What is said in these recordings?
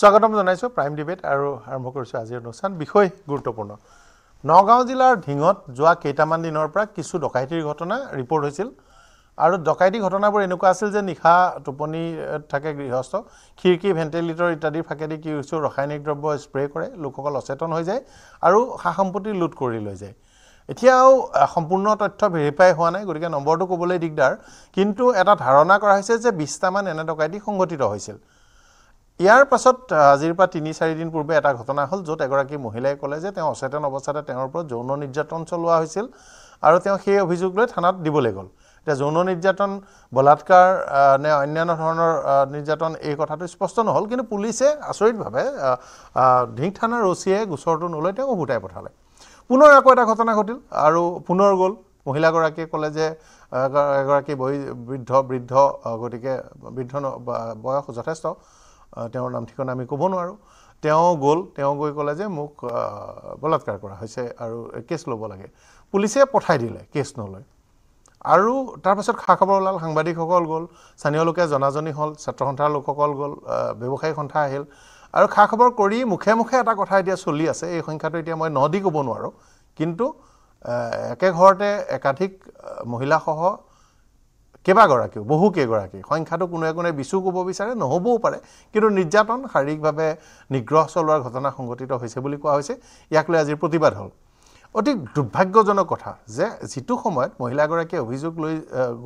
স্বাগতম জনাইছোঁ prime debate আৰু আৰম্ভ কৰিছোঁ আজিৰ অনুষ্ঠান বিষয় গুৰুত্বপূৰ্ণ নগাঁও জিলাৰ ঢিঙত যোৱা কেইটামান দিনৰ পৰা কিছু ডকাইতিৰ ঘটনা ৰিপৰ্ট হৈছিল আৰু ডকাইতি ঘটনাবোৰ এনেকুৱা আছিল যে নিশা টোপনি থাকে গৃহস্থ খিৰিকী ভেণ্টিলেটৰ ইত্যাদি ফাঁকেদি কি কিছু ৰাসায়নিক দ্ৰব্য স্প্ৰে' কৰে লোকসকল অচেতন হৈ যায় আৰু সা সম্পত্তি লুট কৰি লৈ যায় এতিয়াও সম্পূৰ্ণ তথ্য ভেৰিফাই হোৱা নাই গতিকে নম্বৰটো ক'বলৈ দিগদাৰ কিন্তু এটা ধাৰণা কৰা হৈছে যে বিছটামান এনে ডকাইতি সংঘটিত হৈছিল ইয়াৰ পাছত আজিৰ পৰা তিনি চাৰিদিন পূৰ্বে এটা ঘটনা হ'ল য'ত এগৰাকী মহিলাই ক'লে যে তেওঁ অচেতন অৱস্থাতে তেওঁৰ ওপৰত যৌন নিৰ্যাতন চলোৱা হৈছিল আৰু তেওঁ সেই অভিযোগ লৈ থানাত দিবলৈ গ'ল এতিয়া যৌন নিৰ্যাতন বলাৎকাৰ নে অন্যান্য ধৰণৰ নিৰ্যাতন এই কথাটো স্পষ্ট নহ'ল কিন্তু পুলিচে আচৰিতভাৱে ঢিং থানাৰ ৰচিয়ে গোচৰটো নলৈ তেওঁ উভোটাই পঠালে পুনৰ আকৌ এটা ঘটনা ঘটিল আৰু পুনৰ গ'ল মহিলাগৰাকীয়ে ক'লে যে এগৰাকী বৈ বৃদ্ধ বৃদ্ধ গতিকে বৃদ্ধ বয়স যথেষ্ট তেওঁৰ নাম ঠিকনা আমি ক'ব নোৱাৰোঁ তেওঁ গ'ল তেওঁ গৈ ক'লে যে মোক বলাৎকাৰ কৰা হৈছে আৰু কেছ ল'ব লাগে পুলিচে পঠাই দিলে কেছ নলয় আৰু তাৰপাছত খা খবৰ ওলাল সাংবাদিকসকল গ'ল স্থানীয় লোকে জনাজনি হ'ল ছাত্ৰ সন্থাৰ লোকসকল গ'ল ব্যৱসায়ী সন্থা আহিল আৰু খা খবৰ কৰি মুখে মুখে এটা কথা এতিয়া চলি আছে এই সংখ্যাটো এতিয়া মই ন দি ক'ব নোৱাৰোঁ কিন্তু একে ঘৰতে একাধিক মহিলাসহ কেইবাগৰাকীও বহুকেইগৰাকী সংখ্যাটো কোনোৱে কোনোৱে বিচু ক'ব বিচাৰে নহ'বও পাৰে কিন্তু নিৰ্যাতন শাৰীৰিকভাৱে নিগ্ৰহ চলোৱাৰ ঘটনা সংঘটিত হৈছে বুলি কোৱা হৈছে ইয়াক লৈ আজিৰ প্ৰতিবাদ হ'ল অতি দুৰ্ভাগ্যজনক কথা যে যিটো সময়ত মহিলাগৰাকীয়ে অভিযোগ লৈ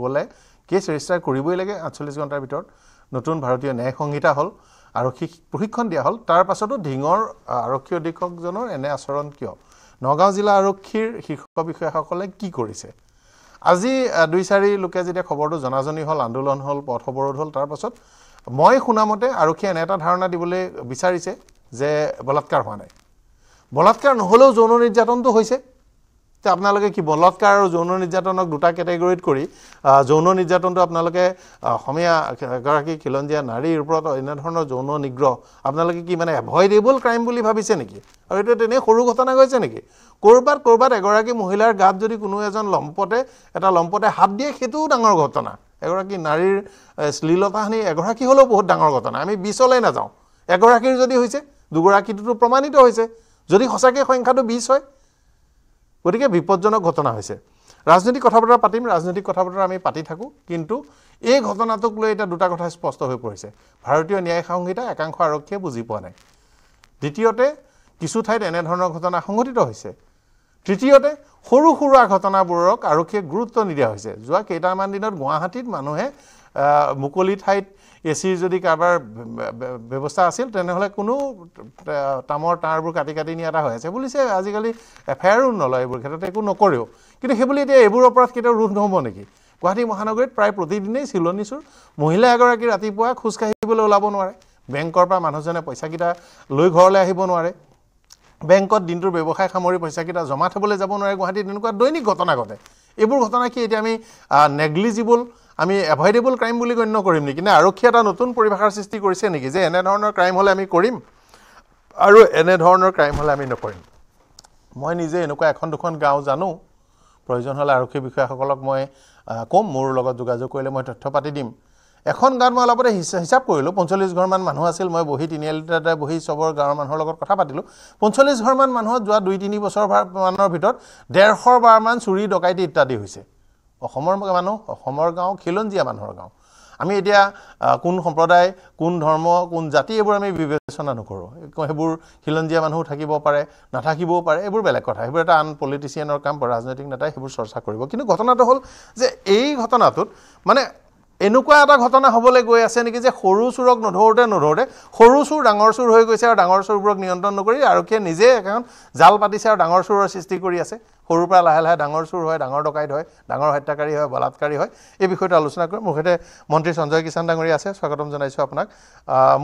গ'লে কেছ ৰেজিষ্টাৰ কৰিবই লাগে আঠচল্লিছ ঘণ্টাৰ ভিতৰত নতুন ভাৰতীয় ন্যায় সংহিতা হ'ল আৰক্ষীক প্ৰশিক্ষণ দিয়া হ'ল তাৰ পাছতো ধিঙৰ আৰক্ষী অধীক্ষকজনৰ এনে আচৰণ কিয় নগাঁও জিলা আৰক্ষীৰ শীৰ্ষ বিষয়াসকলে কি কৰিছে আজি দুই চাৰি লোকে যেতিয়া খবৰটো জনাজনী হ'ল আন্দোলন হ'ল পথ অৱৰোধ হ'ল তাৰপাছত মই শুনামতে আৰক্ষীয়ে এনে এটা ধাৰণা দিবলৈ বিচাৰিছে যে বলাৎকাৰ হোৱা নাই বলাৎকাৰ নহ'লেও যৌন নিৰ্যাতনটো হৈছে তে আপোনালোকে কি বলৎকাৰ আৰু যৌন নিৰ্যাতনক দুটা কেটেগৰীত কৰি যৌন নিৰ্যাতনটো আপোনালোকে অসমীয়া এগৰাকী খিলঞ্জীয়া নাৰীৰ ওপৰত এনেধৰণৰ যৌন নিগ্ৰহ আপোনালোকে কি মানে এভইডেবল ক্ৰাইম বুলি ভাবিছে নেকি আৰু এইটো তেনেই সৰু ঘটনা গৈছে নেকি ক'ৰবাত ক'ৰবাত এগৰাকী মহিলাৰ গাত যদি কোনো এজন লম্পতে এটা লম্পতে হাত দিয়ে সেইটোও ডাঙৰ ঘটনা এগৰাকী নাৰীৰ শ্লীলতাখিনি এগৰাকী হ'লেও বহুত ডাঙৰ ঘটনা আমি বিছলৈ নাযাওঁ এগৰাকীৰ যদি হৈছে দুগৰাকীটোতো প্ৰমাণিত হৈছে যদি সঁচাকৈ সংখ্যাটো বিছ হয় গতিকে বিপদজনক ঘটনা হৈছে ৰাজনৈতিক কথা বতৰা পাতিম ৰাজনৈতিক কথা বতৰা আমি পাতি থাকোঁ কিন্তু এই ঘটনাটোক লৈ এতিয়া দুটা কথা স্পষ্ট হৈ পৰিছে ভাৰতীয় ন্যায় সংহিতা একাংশ আৰক্ষীয়ে বুজি পোৱা নাই দ্বিতীয়তে কিছু ঠাইত এনেধৰণৰ ঘটনা সংঘটিত হৈছে তৃতীয়তে সৰু সুৰা ঘটনাবোৰক আৰক্ষীয়ে গুৰুত্ব নিদিয়া হৈছে যোৱা কেইটামান দিনত গুৱাহাটীত মানুহে মুকলি ঠাইত এ চিৰ যদি কাৰোবাৰ ব্যৱস্থা আছিল তেনেহ'লে কোনো তামৰ তাঁৰবোৰ কাটি কাটি নিয়া এটা হৈ আছে বুলি বুলিছে আজিকালি এফ আই আৰো নলয় এইবোৰ ক্ষেত্ৰত একো নকৰেও কিন্তু সেইবুলি এতিয়া এইবোৰ অপৰাধ কেতিয়াও ৰোধ নহ'ব নেকি গুৱাহাটী মহানগৰীত প্ৰায় প্ৰতিদিনেই চিলনি চোৰ মহিলা এগৰাকী ৰাতিপুৱা খোজকাঢ়িবলৈ ওলাব নোৱাৰে বেংকৰ পৰা মানুহজনে পইচাকেইটা লৈ ঘৰলৈ আহিব নোৱাৰে বেংকত দিনটোৰ ব্যৱসায় সামৰি পইচাকেইটা জমা থ'বলৈ যাব নোৱাৰে গুৱাহাটীত তেনেকুৱা দৈনিক ঘটনা ঘটে এইবোৰ ঘটনা কি এতিয়া আমি নেগলিজিবল আমি এভইডেবল ক্ৰাইম বুলি গণ্য কৰিম নেকি নে আৰক্ষীয়ে এটা নতুন পৰিভাষাৰ সৃষ্টি কৰিছে নেকি যে এনেধৰণৰ ক্ৰাইম হ'লে আমি কৰিম আৰু এনেধৰণৰ ক্ৰাইম হ'লে আমি নকৰিম মই নিজে এনেকুৱা এখন দুখন গাঁও জানো প্ৰয়োজন হ'লে আৰক্ষী বিষয়াসকলক মই ক'ম মোৰ লগত যোগাযোগ কৰিলে মই তথ্য পাতি দিম এখন গাঁৱত মই অলপতে হিচাপ কৰিলোঁ পঞ্চল্লিছ ঘৰমান মানুহ আছিল মই বহি তিনিআলিতে বহি চবৰ গাঁৱৰ মানুহৰ লগত কথা পাতিলোঁ পঞ্চল্লিছ ঘৰমান মানুহত যোৱা দুই তিনি বছৰ মানৰ ভিতৰত ডেৰশ বাৰমান চুৰি ডকাইতি ইত্যাদি হৈছে অসমৰ মানুহ অসমৰ গাঁও খিলঞ্জীয়া মানুহৰ গাঁও আমি এতিয়া কোন সম্প্ৰদায় কোন ধৰ্ম কোন জাতি এইবোৰ আমি বিবেচনা নকৰোঁ সেইবোৰ খিলঞ্জীয়া মানুহো থাকিব পাৰে নাথাকিবও পাৰে এইবোৰ বেলেগ কথা সেইবোৰ এটা আন পলিটিচিয়ানৰ কাম বা ৰাজনৈতিক নেতাই সেইবোৰ চৰ্চা কৰিব কিন্তু ঘটনাটো হ'ল যে এই ঘটনাটোত মানে এনেকুৱা এটা ঘটনা হ'বলৈ গৈ আছে নেকি যে সৰু চোৰক নধৰোঁতে নধৰোঁতে সৰু চোৰ ডাঙৰ চোৰ হৈ গৈছে আৰু ডাঙৰ চোৰবোৰক নিয়ন্ত্ৰণ নকৰি আৰক্ষীয়ে নিজেই এখন জাল পাতিছে আৰু ডাঙৰ চোৰৰ সৃষ্টি কৰি আছে সৰুৰ পৰা লাহে লাহে ডাঙৰ চোৰ হয় ডাঙৰ ডকাইত হয় ডাঙৰ হত্যাকাৰী হয় বলাৎকাৰী হয় এই বিষয়টো আলোচনা কৰিম মোৰ সৈতে মন্ত্ৰী সঞ্জয় কিষাণ ডাঙৰীয়া আছে স্বাগতম জনাইছোঁ আপোনাক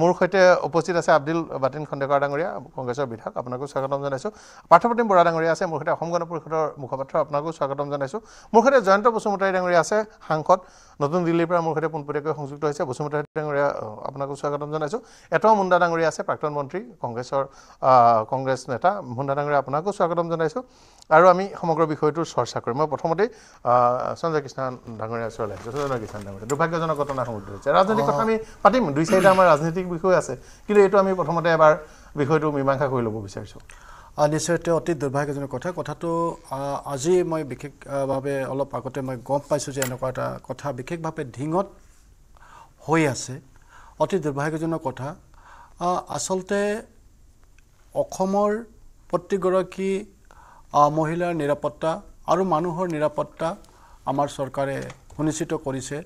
মোৰ সৈতে উপস্থিত আছে আব্দুল বাটিন খণ্ডেকৰ ডাঙৰীয়া কংগ্ৰেছৰ বিধায়ক আপোনাকো স্বাগতম জনাইছোঁ পাৰ্থপ্ৰতিম বৰা ডাঙৰীয়া আছে মোৰ সৈতে অসম গণ পৰিষদৰ মুখপাত্ৰ আপোনাকো স্বাগতম জনাইছোঁ মোৰ সৈতে জয়ন্ত বসুমতাৰী ডাঙৰীয়া আছে সাংসদ নতুন দিল্লীৰ পৰা মোৰ সৈতে পোনপটীয়াকৈ সংযুক্ত হৈছে বসুমতাৰী ডাঙৰীয়া আপোনাকো স্বাগতম জনাইছোঁ এটা মুণ্ডা ডাঙৰীয়া আছে প্ৰাক্তন মন্ত্ৰী কংগ্ৰেছৰ কংগ্ৰেছ নেতা মুণ্ডা ডাঙৰীয়া আপোনাকো স্বাগতম জনাইছোঁ আৰু আমি সমগ্ৰ বিষয়টো চৰ্চা কৰিম মই প্ৰথমতে সঞ্জয় কৃষ্ণ ডাঙৰীয়া ওসৰ আছে সঞ্জয় কৃষ্ণ ডাঙৰিয়া দুৰ্ভাগ্যজনক ঘটনা সমুদ্ৰ হৈছে ৰাজনৈতিক কথা আমি পাতিম দুই চাৰিটা আমাৰ ৰাজনৈতিক বিষয় আছে কিন্তু এইটো আমি প্ৰথমতে এবাৰ বিষয়টো মীমাংসা কৰি ল'ব বিচাৰিছোঁ নিশ্চয় তেওঁ অতি দুৰ্ভাগ্যজনক কথা কথাটো আজি মই বিশেষভাৱে অলপ আগতে মই গম পাইছোঁ যে এনেকুৱা এটা কথা বিশেষভাৱে ঢিঙত হৈ আছে অতি দুৰ্ভাগ্যজনক কথা আচলতে অসমৰ প্ৰতিগৰাকী মহিলাৰ নিৰাপত্তা আৰু মানুহৰ নিৰাপত্তা আমাৰ চৰকাৰে সুনিশ্চিত কৰিছে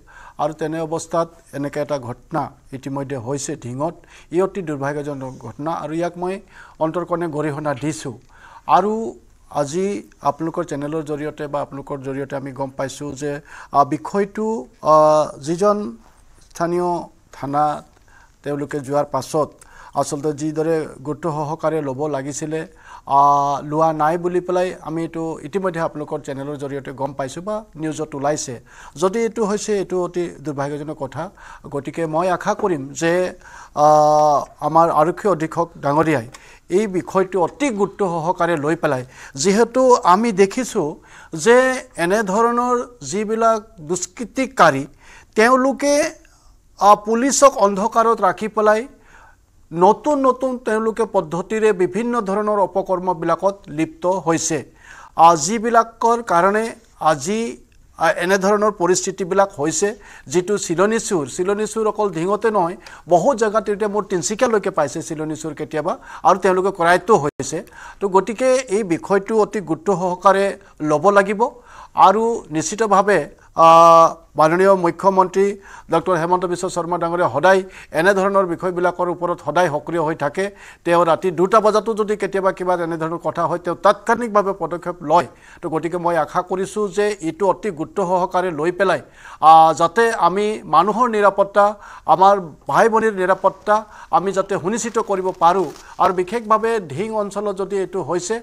আৰু তেনে অৱস্থাত এনেকৈ এটা ঘটনা ইতিমধ্যে হৈছে ঢিঙত ই অতি দুৰ্ভাগ্যজনক ঘটনা আৰু ইয়াক মই অন্তৰ্কণে গৰিহণা দিছোঁ আৰু আজি আপোনালোকৰ চেনেলৰ জৰিয়তে বা আপোনালোকৰ জৰিয়তে আমি গম পাইছোঁ যে বিষয়টো যিজন স্থানীয় থানাত তেওঁলোকে যোৱাৰ পাছত আচলতে যিদৰে গুৰুত্ব সহকাৰে ল'ব লাগিছিলে লোৱা নাই বুলি পেলাই আমি এইটো ইতিমধ্যে আপোনালোকৰ চেনেলৰ জৰিয়তে গম পাইছোঁ বা নিউজত ওলাইছে যদি এইটো হৈছে এইটো অতি দুৰ্ভাগ্যজনক কথা গতিকে মই আশা কৰিম যে আমাৰ আৰক্ষী অধীক্ষক ডাঙৰীয়াই এই বিষয়টো অতি গুৰুত্ব সহকাৰে লৈ পেলাই যিহেতু আমি দেখিছোঁ যে এনেধৰণৰ যিবিলাক দুষ্কৃতিকাৰী তেওঁলোকে পুলিচক অন্ধকাৰত ৰাখি পেলাই নতুন নতুন তেওঁলোকে পদ্ধতিৰে বিভিন্ন ধৰণৰ অপকৰ্মবিলাকত লিপ্ত হৈছে আজিবিলাকৰ কাৰণে আজি এনেধৰণৰ পৰিস্থিতিবিলাক হৈছে যিটো চিলনী চুৰ চিলনী চুৰ অকল ধিঙতে নহয় বহুত জেগাত এতিয়া মোৰ তিনিচুকীয়ালৈকে পাইছে চিলনী চুৰ কেতিয়াবা আৰু তেওঁলোকে কৰায়ত্ব হৈছে তো গতিকে এই বিষয়টো অতি গুৰুত্ব সহকাৰে ল'ব লাগিব আৰু নিশ্চিতভাৱে মাননীয় মুখ্যমন্ত্ৰী ডক্টৰ হেমন্ত বিশ্ব শৰ্মা ডাঙৰীয়া সদায় এনেধৰণৰ বিষয়বিলাকৰ ওপৰত সদায় সক্ৰিয় হৈ থাকে তেওঁ ৰাতি দুটা বজাতো যদি কেতিয়াবা কিবা এনেধৰণৰ কথা হয় তেওঁ তাৎক্ষণিকভাৱে পদক্ষেপ লয় তো গতিকে মই আশা কৰিছোঁ যে এইটো অতি গুৰুত্ব সহকাৰে লৈ পেলাই যাতে আমি মানুহৰ নিৰাপত্তা আমাৰ ভাই ভনীৰ নিৰাপত্তা আমি যাতে সুনিশ্চিত কৰিব পাৰোঁ আৰু বিশেষভাৱে ঢিং অঞ্চলত যদি এইটো হৈছে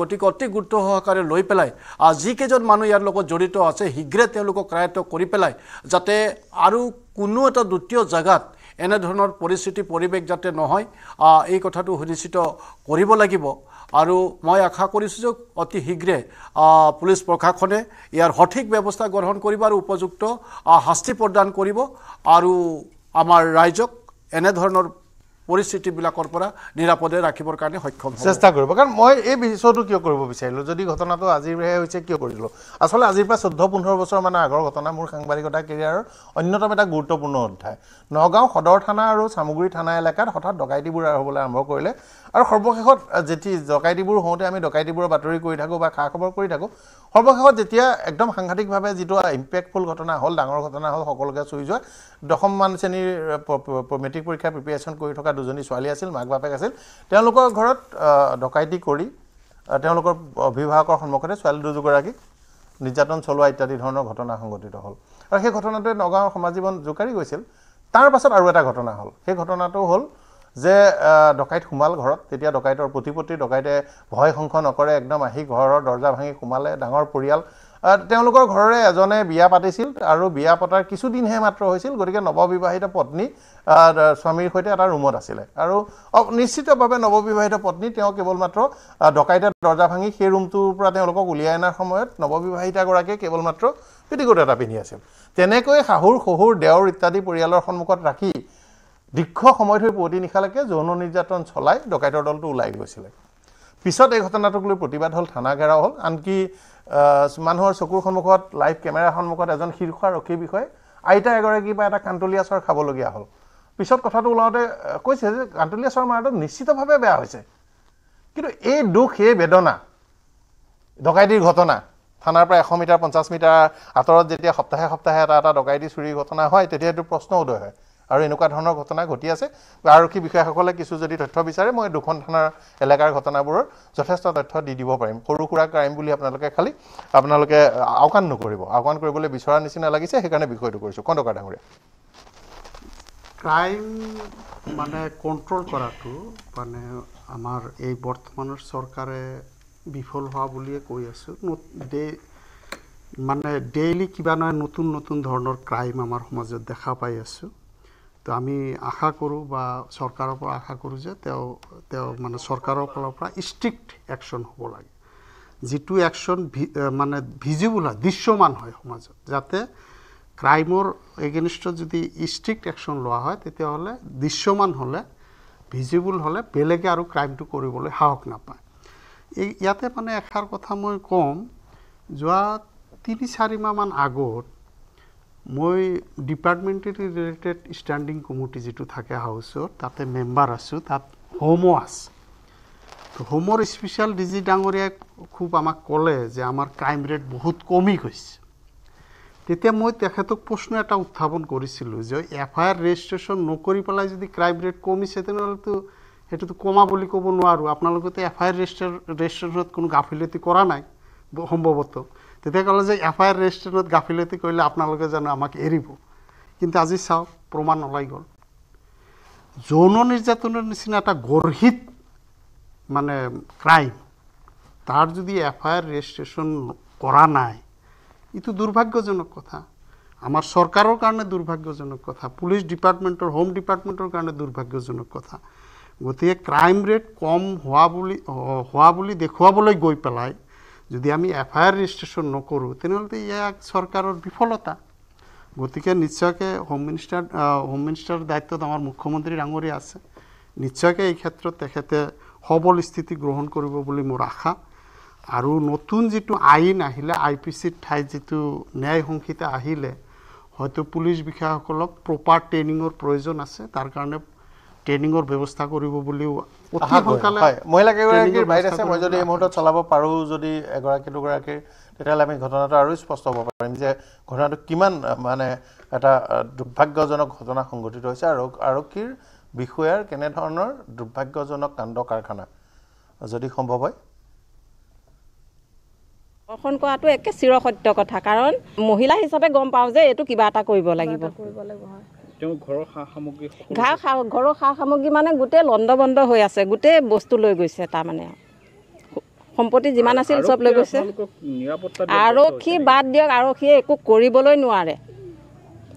গতিকে অতি গুৰুত্ব সহকাৰে লৈ পেলাই যিকেইজন মানুহ ইয়াৰ লগত জড়িত আছে শীঘ্ৰে তেওঁলোকক কৰি কৰি পেলাই যাতে আৰু কোনো এটা দ্বিতীয় জেগাত এনেধৰণৰ পৰিস্থিতি পৰিৱেশ যাতে নহয় এই কথাটো সুনিশ্চিত কৰিব লাগিব আৰু মই আশা কৰিছোঁ যে অতি শীঘ্ৰে পুলিচ প্ৰশাসনে ইয়াৰ সঠিক ব্যৱস্থা গ্ৰহণ কৰিব আৰু উপযুক্ত শাস্তি প্ৰদান কৰিব আৰু আমাৰ ৰাইজক এনেধৰণৰ পৰিস্থিতিবিলাকৰ পৰা নিৰাপদে ৰাখিবৰ কাৰণে সক্ষম চেষ্টা কৰিব কাৰণ মই এই বিষয়টো কিয় কৰিব বিচাৰিলোঁ যদি ঘটনাটো আজিৰহে হৈছে কিয় কৰিলোঁ আচলতে আজিৰ পৰা চৈধ্য পোন্ধৰ বছৰমানৰ আগৰ ঘটনা মোৰ সাংবাদিকতা কেৰিয়াৰৰ অন্যতম এটা গুৰুত্বপূৰ্ণ অধ্যায় নগাঁও সদৰ থানা আৰু চামগুৰি থানা এলেকাত হঠাৎ ডকাইটিবোৰ আৰম্ভ আৰম্ভ কৰিলে আৰু সৰ্বশেষত যেতিয়া ডকাইতিবোৰ হওঁতে আমি ডকাইতিবোৰৰ বাতৰি কৰি থাকোঁ বা খা খবৰ কৰি থাকোঁ সৰ্বশেষত যেতিয়া একদম সাংঘাতিকভাৱে যিটো ইম্পেক্টফুল ঘটনা হ'ল ডাঙৰ ঘটনা হ'ল সকলোকে চুই যোৱা দশমমান শ্ৰেণীৰ মেট্ৰিক পৰীক্ষাৰ প্ৰিপেৰেশ্যন কৰি থকা দুজনী ছোৱালী আছিল মাক বাপেক আছিল তেওঁলোকৰ ঘৰত ডকাইতি কৰি তেওঁলোকৰ অভিভাৱকৰ সন্মুখতে ছোৱালী দুযোগৰাকীক নিৰ্যাতন চলোৱা ইত্যাদি ধৰণৰ ঘটনা সংঘটিত হ'ল আৰু সেই ঘটনাটোৱে নগাঁৱৰ সমাজ জীৱন জোকাৰি গৈছিল তাৰ পাছত আৰু এটা ঘটনা হ'ল সেই ঘটনাটো হ'ল যে ডকাইত সোমাল ঘৰত তেতিয়া ডকাইতৰ প্ৰতিপত্তি ডকাইতে ভয় শংখ নকৰে একদম আহি ঘৰৰ দৰ্জা ভাঙি সোমালে ডাঙৰ পৰিয়াল তেওঁলোকৰ ঘৰৰে এজনে বিয়া পাতিছিল আৰু বিয়া পতাৰ কিছুদিনহে মাত্ৰ হৈছিল গতিকে নৱবিবাহিত পত্নী স্বামীৰ সৈতে এটা ৰুমত আছিলে আৰু নিশ্চিতভাৱে নৱবিবাহিত পত্নী তেওঁ কেৱল মাত্ৰ ডকাইতে দৰ্জা ভাঙি সেই ৰুমটোৰ পৰা তেওঁলোকক উলিয়াই অনাৰ সময়ত নৱবিবাহিতাগৰাকীয়ে কেৱল মাত্ৰ পেটিকোট এটা পিন্ধি আছিল তেনেকৈ শাহুৰ শহুৰ দেওৰ ইত্যাদি পৰিয়ালৰ সন্মুখত ৰাখি দীৰ্ঘ সময় ধৰি পুৱতি নিশালৈকে যৌন নিৰ্যাতন চলাই ডকাইতৰ দলটো ওলাই গৈছিলে পিছত এই ঘটনাটোক লৈ প্ৰতিবাদ হ'ল থানা ঘেৰাও হ'ল আনকি মানুহৰ চকুৰ সন্মুখত লাইভ কেমেৰাৰ সন্মুখত এজন শীৰ্ষ আৰক্ষীৰ বিষয়ে আইতা এগৰাকী বা এটা কান্তলীয়া চৰ খাবলগীয়া হ'ল পিছত কথাটো ওলাওঁতে কৈছে যে কান্তলীয়া চৰ মাৰাটো নিশ্চিতভাৱে বেয়া হৈছে কিন্তু এই দুখ সেই বেদনা ডকাইতিৰ ঘটনা থানাৰ পৰা এশ মিটাৰ পঞ্চাছ মিটাৰ আঁতৰত যেতিয়া সপ্তাহে সপ্তাহে এটা এটা ডকাইতি চুৰিৰ ঘটনা হয় তেতিয়া এইটো প্ৰশ্ন উদয় হয় আৰু এনেকুৱা ধৰণৰ ঘটনা ঘটি আছে আৰক্ষী বিষয়াসকলে কিছু যদি তথ্য বিচাৰে মই দুখন থানাৰ এলেকাৰ ঘটনাবোৰৰ যথেষ্ট তথ্য দি দিব পাৰিম সৰু সুৰা ক্ৰাইম বুলি আপোনালোকে খালি আপোনালোকে আওকাণ নকৰিব আওকাণ কৰিবলৈ বিচৰা নিচিনা লাগিছে সেইকাৰণে বিষয়টো কৰিছোঁ কণ্ডকা ডাঙৰীয়া ক্ৰাইম মানে কণ্ট্ৰল কৰাটো মানে আমাৰ এই বৰ্তমানৰ চৰকাৰে বিফল হোৱা বুলিয়ে কৈ আছোঁ মানে ডেইলি কিবা নহয় নতুন নতুন ধৰণৰ ক্ৰাইম আমাৰ সমাজত দেখা পাই আছোঁ তো আমি আশা কৰোঁ বা চৰকাৰৰ পৰা আশা কৰোঁ যে তেওঁ তেওঁ মানে চৰকাৰৰ ফালৰ পৰা ষ্ট্ৰিক্ট একশ্যন হ'ব লাগে যিটো একশ্যন মানে ভিজিবল হয় দৃশ্যমান হয় সমাজত যাতে ক্ৰাইমৰ এগেইনষ্টত যদি ষ্ট্ৰিক্ট একশ্যন লোৱা হয় তেতিয়াহ'লে দৃশ্যমান হ'লে ভিজিবল হ'লে বেলেগে আৰু ক্ৰাইমটো কৰিবলৈ সাহস নাপায় এই ইয়াতে মানে এষাৰ কথা মই ক'ম যোৱা তিনি চাৰি মাহমান আগত মই ডিপাৰ্টমেণ্টেলি ৰিলেটেড ষ্টেণ্ডিং কমিটি যিটো থাকে হাউচত তাতে মেম্বাৰ আছোঁ তাত হোমো আছে হোমৰ স্পেচিয়েল ডি জি ডাঙৰীয়াই খুব আমাক ক'লে যে আমাৰ ক্ৰাইম ৰেট বহুত কমি গৈছে তেতিয়া মই তেখেতক প্ৰশ্ন এটা উত্থাপন কৰিছিলোঁ যে এফ আই আৰ ৰেজিষ্ট্ৰেশ্যন নকৰি পেলাই যদি ক্ৰাইম ৰেট কমিছে তেনেহ'লেতো সেইটোতো কমা বুলি ক'ব নোৱাৰোঁ আপোনালোকেতো এফ আই আৰ ৰেজিষ্ট্ৰেশ্যনত কোনো গাফিলতি কৰা নাই সম্ভৱতঃ তেতিয়া ক'লে যে এফ আই আৰ ৰেজিষ্ট্ৰেশ্যনত গাফিলতি কৰিলে আপোনালোকে জানো আমাক এৰিব কিন্তু আজি চাওক প্ৰমাণ ওলাই গ'ল যৌন নিৰ্যাতনৰ নিচিনা এটা গৰ্হিত মানে ক্ৰাইম তাৰ যদি এফ আই আৰ ৰেজিষ্ট্ৰেশ্যন কৰা নাই এইটো দুৰ্ভাগ্যজনক কথা আমাৰ চৰকাৰৰ কাৰণে দুৰ্ভাগ্যজনক কথা পুলিচ ডিপাৰ্টমেণ্টৰ হোম ডিপাৰ্টমেণ্টৰ কাৰণে দুৰ্ভাগ্যজনক কথা গতিকে ক্ৰাইম ৰেট কম হোৱা বুলি হোৱা বুলি দেখুৱাবলৈ গৈ পেলাই যদি আমি এফ আই আৰ ৰেজিস্ট্ৰেশন নকৰো তেনহলে ইয়াক চৰকাৰৰ বিফলতা গতিকে নিশ্চয়কৈ হোম মিনিষ্টাৰ হোম মিনিষ্টাৰৰ দায়িত্বত আমাৰ মুখ্যমন্ত্ৰী ডাঙৰি আছে নিশ্চয়কৈ এই ক্ষেত্ৰত তেখেতে সবল স্থিতি গ্ৰহণ কৰিব বুলি মোৰ আশা আৰু নতুন যিটো আইন আহিলে আই পি চিৰ ঠাইত যিটো ন্যায় সংহিতা আহিলে হয়তো পুলিচ বিষয়াসকলক প্ৰপাৰ ট্ৰেইনিঙৰ প্ৰয়োজন আছে তাৰ কাৰণে ট্ৰেইনিঙৰ ব্যৱস্থা কৰিব বুলিও মহিলা কেইগৰাকীৰ বাহিৰ আছে মই যদি এই মুহূৰ্তত চলাব পাৰোঁ যদি এগৰাকী দুগৰাকীৰ তেতিয়াহ'লে আমি ঘটনাটো আৰু স্পষ্ট হ'ব পাৰিম যে ঘটনাটো কিমান মানে এটা দুৰ্ভাগ্যজনক ঘটনা সংঘটিত হৈছে আৰু আৰক্ষীৰ বিষয়াৰ কেনেধৰণৰ দুৰ্ভাগ্যজনক কাণ্ড কাৰখানা যদি সম্ভৱ হয় দৰ্শন কৰাটো একে চিৰসত্য কথা কাৰণ মহিলা হিচাপে গম পাওঁ যে এইটো কিবা এটা কৰিব লাগিব ঘৰৰ সা সামগ্ৰী মানে গোটেই লণ্ড বন্ধ হৈ আছে গোটেই বস্তু লৈ গৈছে তাৰমানে সম্পত্তি যিমান আছিল চব লৈ গৈছে আৰক্ষী বাদ দিয়ক আৰক্ষীয়ে একো কৰিবলৈ নোৱাৰে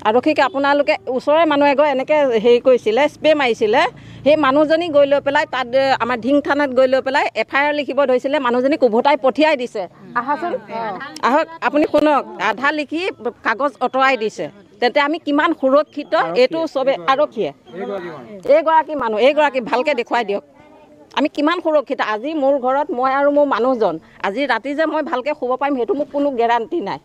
আৰক্ষীক আপোনালোকে ওচৰৰে মানুহ এঘৰ এনেকৈ হেৰি কৰিছিলে স্প্ৰে মাৰিছিলে সেই মানুহজনী গৈ লৈ পেলাই তাত আমাৰ ঢিং থানাত গৈ লৈ পেলাই এফ আই আৰ লিখিব ধৰিছিলে মানুহজনীক উভতাই পঠিয়াই দিছে আহাচোন আহক আপুনি শুনক আধা লিখি কাগজ আঁতৰাই দিছে তেন্তে আমি কিমান সুৰক্ষিত এইটো চবে আৰক্ষীয়ে এইগৰাকী মানুহ এইগৰাকী ভালকৈ দেখুৱাই দিয়ক আমি কিমান সুৰক্ষিত আজি মোৰ ঘৰত মই আৰু মোৰ মানুহজন আজি ৰাতি যে মই ভালকৈ শুব পাৰিম সেইটো মোক কোনো গেৰাণ্টি নাই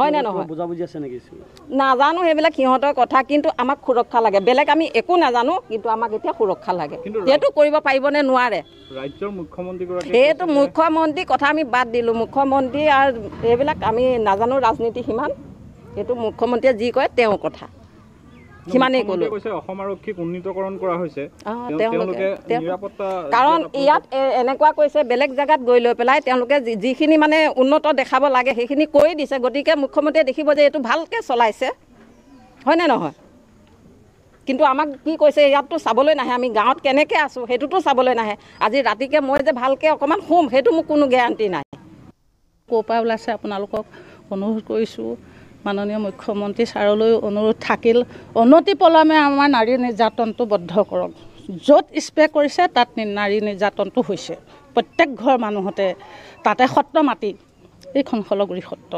হয়নে নহয় নাজানো সেইবিলাক সিহঁতৰ কথা কিন্তু আমাক সুৰক্ষা লাগে বেলেগ আমি একো নাজানো কিন্তু আমাক এতিয়া সুৰক্ষা লাগে সেইটো কৰিব পাৰিবনে নোৱাৰে সেইটো মুখ্যমন্ত্ৰী কথা আমি বাদ দিলোঁ মুখ্যমন্ত্ৰী আৰু এইবিলাক আমি নাজানো ৰাজনীতি সিমান সেইটো মুখ্যমন্ত্ৰীয়ে যি কয় তেওঁৰ কথা সিমানেই ক'লো অসম আৰক্ষীক কাৰণ ইয়াত এনেকুৱা কৈছে বেলেগ জেগাত গৈ লৈ পেলাই তেওঁলোকে যিখিনি মানে উন্নত দেখাব লাগে সেইখিনি কৈ দিছে গতিকে মুখ্যমন্ত্ৰীয়ে দেখিব যে এইটো ভালকৈ চলাইছে হয়নে নহয় কিন্তু আমাক কি কৈছে ইয়াততো চাবলৈ নাহে আমি গাঁৱত কেনেকৈ আছোঁ সেইটোতো চাবলৈ নাহে আজি ৰাতিকে মই যে ভালকৈ অকণমান শুম সেইটো মোক কোনো গেৰাণ্টি নাই ক'ৰ পৰা ওলাইছে আপোনালোকক অনুৰোধ কৰিছোঁ মাননীয় মুখ্যমন্ত্ৰী ছাৰলৈ অনুৰোধ থাকিল অনতি পলমে আমাৰ নাৰী নিৰ্যাতনটো বদ্ধ কৰক য'ত স্প্ৰে' কৰিছে তাত নাৰী নিৰ্যাতনটো হৈছে প্ৰত্যেক ঘৰ মানুহতে তাতে সত্ৰ মাতি এইখন সলগুৰি সত্ৰ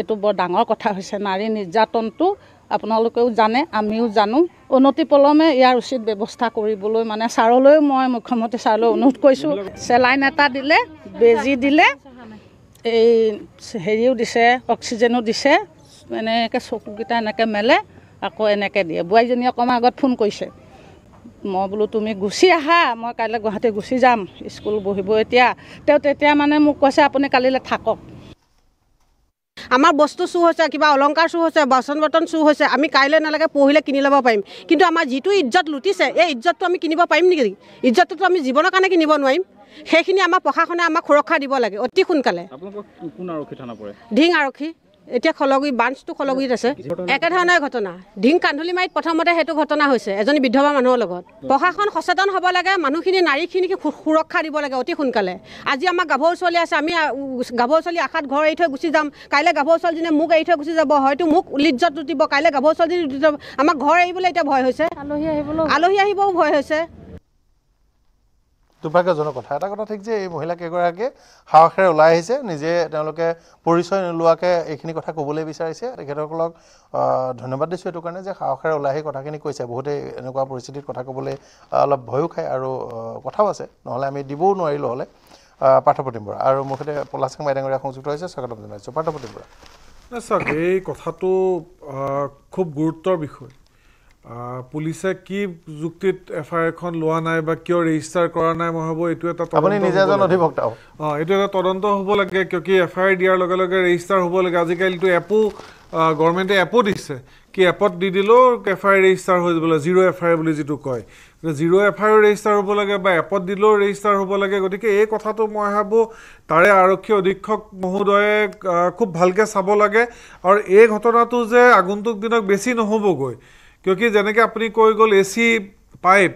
এইটো বৰ ডাঙৰ কথা হৈছে নাৰী নিৰ্যাতনটো আপোনালোকেও জানে আমিও জানো অনতি পলমে ইয়াৰ উচিত ব্যৱস্থা কৰিবলৈ মানে ছাৰলৈও মই মুখ্যমন্ত্ৰী ছাৰলৈ অনুৰোধ কৰিছোঁ চেলাইন এটা দিলে বেজী দিলে এই হেৰিও দিছে অক্সিজেনো দিছে এনেকৈ চকুকেইটা এনেকৈ মেলে আকৌ এনেকৈ দিয়ে বোৱাৰীজনীয়ে অকণমান আগত ফোন কৰিছে মই বোলো তুমি গুচি আহা মই কাইলৈ গুৱাহাটী গুচি যাম স্কুল বহিব এতিয়া তেওঁ তেতিয়া মানে মোক কৈছে আপুনি কালিলৈ থাকক আমাৰ বস্তু চোৰ হৈছে কিবা অলংকাৰ চোৰ হৈছে বাচন বৰ্তন চোৰ হৈছে আমি কাইলৈ নালাগে পঢ়িলে কিনি ল'ব পাৰিম কিন্তু আমাৰ যিটো ইজ্জত লুটিছে এই ইজ্জতটো আমি কিনিব পাৰিম নেকি ইজ্জতটোতো আমি জীৱনৰ কাৰণে কিনিব নোৱাৰিম সেইখিনি আমাৰ প্ৰশাসনে আমাক সুৰক্ষা দিব লাগে অতি সোনকালে ঢিং আৰক্ষী এতিয়া খলগুৰি বাঞ্চটো খলগুৰিত আছে একেধৰণৰ ঘটনা ঢিং কান্ধুলি মাৰিত প্ৰথমতে সেইটো ঘটনা হৈছে এজনী বিধৱা মানুহৰ লগত প্ৰশাসন সচেতন হ'ব লাগে মানুহখিনি নাৰীখিনিক সুৰক্ষা দিব লাগে অতি সোনকালে আজি আমাৰ গাভৰু ছোৱালী আছে আমি গাভৰু ছোৱালী আশাত ঘৰ এৰি থৈ গুচি যাম কাইলৈ গাভৰু ছোৱালীজনীয়ে মোক এৰি থৈ গুচি যাব হয়তো মোক লিজ্জত জুতিব কাইলৈ গাভৰু ছোৱালীজনী আমাৰ ঘৰ এৰিবলৈ এতিয়া ভয় হৈছে আলহী আহিবলৈ আলহী আহিবও ভয় হৈছে দুৰ্ভাগ্যজনক কথা এটা কথা ঠিক যে এই মহিলাকেইগৰাকীয়ে সাহসেৰে ওলাই আহিছে নিজে তেওঁলোকে পৰিচয় নোলোৱাকৈ এইখিনি কথা ক'বলৈ বিচাৰিছে তেখেতসকলক ধন্যবাদ দিছোঁ এইটো কাৰণে যে সাহসেৰে ওলাই আহি কথাখিনি কৈছে বহুতেই এনেকুৱা পৰিস্থিতিত কথা ক'বলৈ অলপ ভয়ো খায় আৰু কথাও আছে নহ'লে আমি দিবও নোৱাৰিলোঁ হ'লে পাৰ্থপ্ৰতিম বৰা আৰু মোৰ সৈতে পলাচ কুমাৰ ডাঙৰীয়া সংযুক্ত হৈছে স্বাগতম জনাইছোঁ পাৰ্থপ্ৰতিম বৰা চাওক এই কথাটো খুব গুৰুত্বৰ বিষয় পুলিচে কি যুক্তিত এফ আই আৰ এখন লোৱা নাই বা কিয় ৰেজিষ্টাৰ কৰা নাই মই ভাবোঁ এইটো এটা অধিবক্তা অঁ এইটো এটা তদন্ত হ'ব লাগে কিয় কি এফ আই আৰ দিয়াৰ লগে লগে ৰেজিষ্টাৰ হ'ব লাগে আজিকালিতো এপো গভৰ্ণমেণ্টে এপো দিছে কি এপত দি দিলেও এফ আই আৰ ৰেজিষ্টাৰ হৈ যাব লাগে জিৰ' এফ আই আৰ বুলি যিটো কয় zero' F I R register হ'ব লাগে বা এপত দিলেও ৰেজিষ্টাৰ হ'ব লাগে গতিকে এই কথাটো মই ভাবোঁ তাৰে আৰক্ষী অধীক্ষক মহোদয়ে খুব ভালকৈ চাব লাগে আৰু এই ঘটনাটো যে আগন্তুক দিনত বেছি নহ'বগৈ কিয়কি যেনেকৈ আপুনি কৈ গ'ল এ চি পাইপ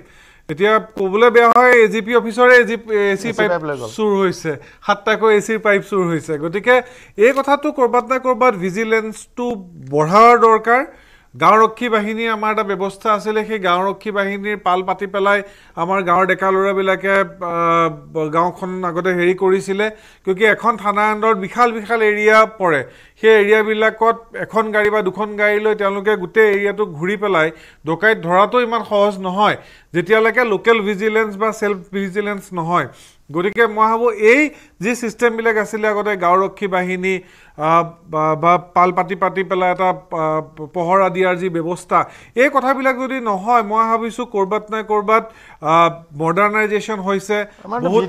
এতিয়া ক'বলৈ বেয়া হয় এ জি পি অফিচৰে A G A C pipe চুৰ হৈছে সাতটাকৈ এ চিৰ পাইপ চুৰ হৈছে গতিকে এই কথাটো ক'ৰবাত নাই ক'ৰবাত ভিজিলেঞ্চটো বঢ়াৰ দৰকাৰ গাঁওৰক্ষী বাহিনী আমাৰ এটা ব্যৱস্থা আছিলে সেই গাঁওৰক্ষী বাহিনীৰ পাল পাতি পেলাই আমাৰ গাঁৱৰ ডেকা ল'ৰাবিলাকে গাঁওখন আগতে হেৰি কৰিছিলে কিন্তু এখন থানা আন্ডৰ বিশাল বিশাল এৰিয়া পৰে সেই এৰিয়াবিলাকত এখন গাড়ী বা দুখন গাড়ী লৈ তেওঁলোকে গোটেই এৰিয়াটো ঘূৰি পেলাই ডকাইত ধৰাটো ইমান সহজ নহয় যেতিয়ালৈকে লোকেল ভিজিলেঞ্চ বা সেলফ ভিজিলেঞ্চ নহয় গতিকে মই ভাবোঁ এই যি সিস্টেমবিলাক আছিলে আগতে গাঁওৰক্ষী বাহিনী বা পাল পাতি পাতি পেলাই এটা পহৰা দিয়াৰ যি ব্যৱস্থা এই কথাবিলাক যদি নহয় মই ভাবিছোঁ ক'ৰবাত নাই ক'ৰবাত মডাৰ্ণাইজেচন হৈছে বহুত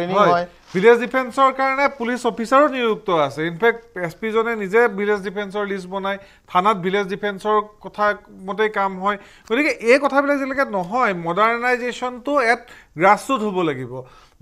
পইচা ভিলেজ ডিফেন্সৰ কাৰণে পুলিচ অফিচাৰো নিযুক্ত আছে ইনফেক্ট এছ পিজনে নিজে ভিলেজ ডিফেন্সৰ লিষ্ট বনাই থানাত ভিলেজ ডিফেন্সৰ কথা মতেই কাম হয় গতিকে এই কথাবিলাক যেনেকৈ নহয় মডাৰ্ণাইজেশ্যনটো এট গ্ৰাছৰুট হ'ব লাগিব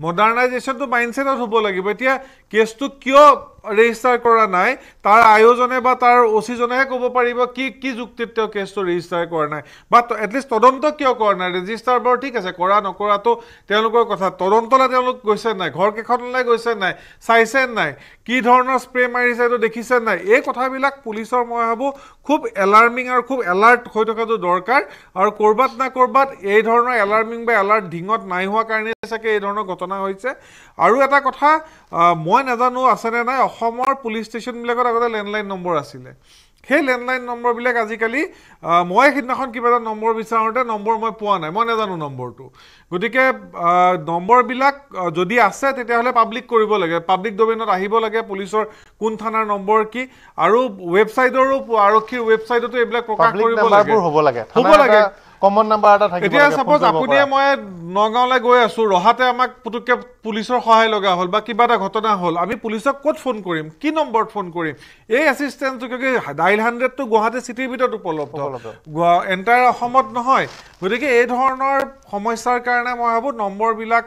মডাৰ্ণাইজেশ্যনটো মাইণ্ডছেটত হ'ব লাগিব এতিয়া কেছটো কিয় ৰেজিষ্টাৰ কৰা নাই তাৰ আয়োজনে বা তাৰ অচিজনেহে ক'ব পাৰিব কি কি যুক্তিত তেওঁ কেছটো ৰেজিষ্টাৰ কৰা নাই বা এটলিষ্ট তদন্ত কিয় কৰা নাই ৰেজিষ্টাৰ বাৰু ঠিক আছে কৰা নকৰাটো তেওঁলোকৰ কথা তদন্তলৈ তেওঁলোক গৈছে নাই ঘৰকেইখনলৈ গৈছে নাই চাইছে নাই কি ধৰণৰ স্প্ৰে মাৰিছে এইটো দেখিছে নাই এই কথাবিলাক পুলিচৰ মই ভাবোঁ খুব এলাৰ্মিং আৰু খুব এলাৰ্ট হৈ থকাটো দৰকাৰ আৰু ক'ৰবাত না ক'ৰবাত এই ধৰণৰ এলাৰ্মিং বা এলাৰ্ট ঢিঙত নাই হোৱা কাৰণে চাগে এই ধৰণৰ ঘটনা হৈছে আৰু এটা কথা মই নাজানো আছেনে নাই অসমৰ পুলিচ ষ্টেচনবিলাকত আগতে লেণ্ডলাইন নম্বৰ আছিলে সেই লেণ্ডলাইন নম্বৰবিলাক আজিকালি মই সেইদিনাখন কিবা এটা নম্বৰ বিচাৰোঁতে নম্বৰ মই পোৱা নাই মই নাজানো নম্বৰটো গতিকে নম্বৰবিলাক যদি আছে তেতিয়াহ'লে পাব্লিক কৰিব লাগে পাব্লিক ডমেইনত আহিব লাগে পুলিচৰ কোন থানাৰ নম্বৰ কি আৰু ৱেবছাইটৰো আৰক্ষীৰ ৱেবছাইটতো এইবিলাক প্ৰকাশ কৰিব লাগে লাগে কমন নাম্বার এটা থাকি এটা সাপোজ আপুনি মই নগাঁওলে গৈ আছো রহাতে আমাক পুতুককে পুলিশৰ সহায় লগা হল বা কিবা ঘটনা হল আমি পুলিশক কত ফোন করিম কি নম্বর ফোন করিম এই অ্যাসিস্ট্যান্ট কি ডাইল হান্ড্রেড তো গুৱাহাটী সিটিৰ ভিতৰ উপলব্ধ এন্টায়াৰ অসমত নহয় গতিকে এই ধৰনেৰ সমস্যাৰ কাৰণে মই ভাবো নম্বৰ বিলাক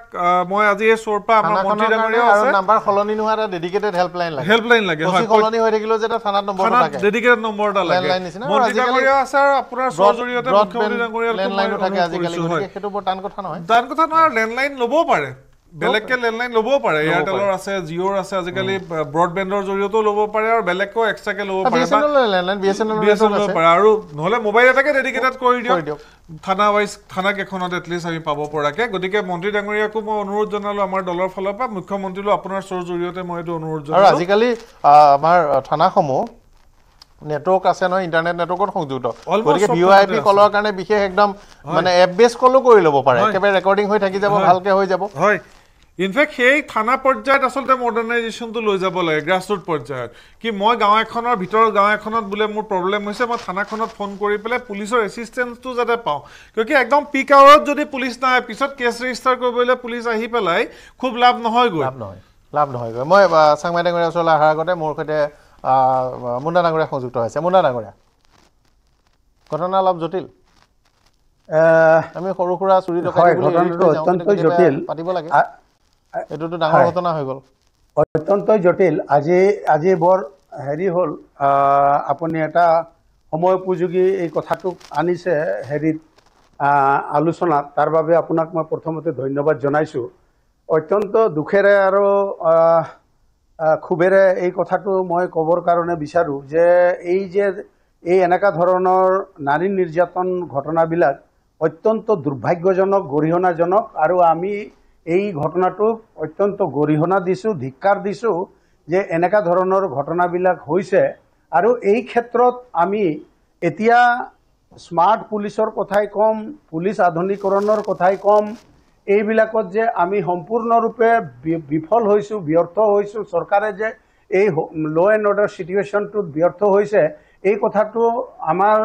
মই আজি এই সোৰ পা আমাৰ মন্ত্ৰী ডাঙৰিয়া আছে নাম্বার সলনি নহয় ডেডিকেটেড হেল্পলাইন লাগে হেল্পলাইন লাগে হয় সলনি হৈ থাকিলো যে এটা নম্বৰ থাকে ডেডিকেটেড নম্বৰটা লাগে মন্ত্ৰী ডাঙৰিয়া আছে আৰু আপোনাৰ সহযোগিতাতে মুখ্যমন্ত্ৰী ডাঙৰিয়া বেলেগকে লেণ্ডলাইন ল'ব পাৰে এয়াৰটেলৰ আছে জিঅ'ৰ আছে আজিকালি ব্ৰডবেণ্ডৰ জৰিয়তেও ল'ব পাৰে আৰু বেলেগকেও এক্সট্ৰাকে ল'ব পাৰে আৰু নহ'লে মোবাইল এটাকে ডেডিকেটেড কৰি দিয়ক থানা ৱাইজ থানা কেইখনত এটলিষ্ট আমি পাব পৰাকে গতিকে মন্ত্ৰী ডাঙৰীয়াকো মই অনুৰোধ জনালো আমাৰ দলৰ ফালৰ পৰা মুখ্যমন্ত্ৰীলৈ আপোনাৰ শ্ব'ৰ জৰিয়তে মই এইটো অনুৰোধ জনাওঁ আজিকালি আমাৰ থানাসমূহ নেটৱৰ্ক আছে নহয় ইণ্টাৰনেট নেটৱৰ্কত সংযুক্ত গতিকে ভি আই পি কলৰ কাৰণে বিশেষ একদম মানে এপ বেছ কলো কৰি ল'ব পাৰে একেবাৰে ৰেকৰ্ডিং হৈ থাকি যাব ভালকৈ হৈ যাব হয় ইনফেক্ট সেই থানা পৰ্যায়ত আচলতে মডাৰ্নাইজেশ্যনটো লৈ যাব লাগে গ্ৰাছৰুট পৰ্যায়ত কি মই গাঁও এখনৰ ভিতৰৰ গাঁও এখনত বোলে মোৰ প্ৰব্লেম হৈছে মই থানাখনত ফোন কৰি পেলাই পুলিচৰ এচিষ্টেঞ্চটো যাতে পাওঁ কিয়কি একদম পিক আৱাৰত যদি পুলিচ নাহে পিছত কেছ ৰেজিষ্টাৰ কৰিবলৈ পুলিচ আহি পেলাই খুব লাভ নহয়গৈ লাভ নহয় লাভ নহয়গৈ মই চাংমাই ডেঙৰীয়া ওচৰলৈ অহাৰ আগতে মোৰ সৈতে মুন্না ডাঙৰীয়া সংযুক্ত হৈছে মুন্না ডাঙৰীয়া ঘটনা অলপ জটিল আমি আজি বৰ হেৰি হ'ল আপুনি এটা সময় উপযোগী এই কথাটোক আনিছে হেৰিত আলোচনাত তাৰ বাবে আপোনাক মই প্ৰথমতে ধন্যবাদ জনাইছো অত্যন্ত দুখেৰে আৰু খুবেৰে এই কথাটো মই ক'বৰ কাৰণে বিচাৰোঁ যে এই যে এই এনেকুৱা ধৰণৰ নাৰী নিৰ্যাতন ঘটনাবিলাক অত্যন্ত দুৰ্ভাগ্যজনক গৰিহণাজনক আৰু আমি এই ঘটনাটোক অত্যন্ত গৰিহণা দিছোঁ ধিক্কাৰ দিছোঁ যে এনেকুৱা ধৰণৰ ঘটনাবিলাক হৈছে আৰু এই ক্ষেত্ৰত আমি এতিয়া স্মাৰ্ট পুলিচৰ কথাই ক'ম পুলিচ আধুনিকৰণৰ কথাই ক'ম এইবিলাকত যে আমি সম্পূৰ্ণৰূপে বিফল হৈছোঁ ব্যৰ্থ হৈছোঁ চৰকাৰে যে এই ল' এণ্ড অৰ্ডাৰ চিটুৱেশ্যনটোত ব্যৰ্থ হৈছে এই কথাটো আমাৰ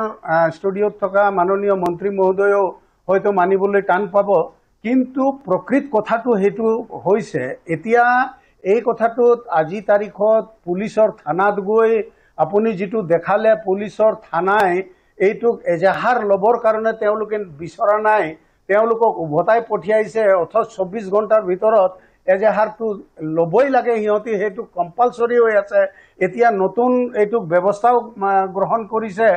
ষ্টুডিঅ'ত থকা মাননীয় মন্ত্ৰী মহোদয়েও হয়তো মানিবলৈ টান পাব কিন্তু প্ৰকৃত কথাটো সেইটো হৈছে এতিয়া এই কথাটোত আজি তাৰিখত পুলিচৰ থানাত গৈ আপুনি যিটো দেখালে পুলিচৰ থানাই এইটোক এজাহাৰ ল'বৰ কাৰণে তেওঁলোকে বিচৰা নাই তেওঁলোকক উভতাই পঠিয়াইছে অথচ চৌব্বিছ ঘণ্টাৰ ভিতৰত এজাহাৰটো ল'বই লাগে সিহঁতি সেইটো কম্পালচৰি হৈ আছে এতিয়া নতুন এইটো ব্যৱস্থাও গ্ৰহণ কৰিছে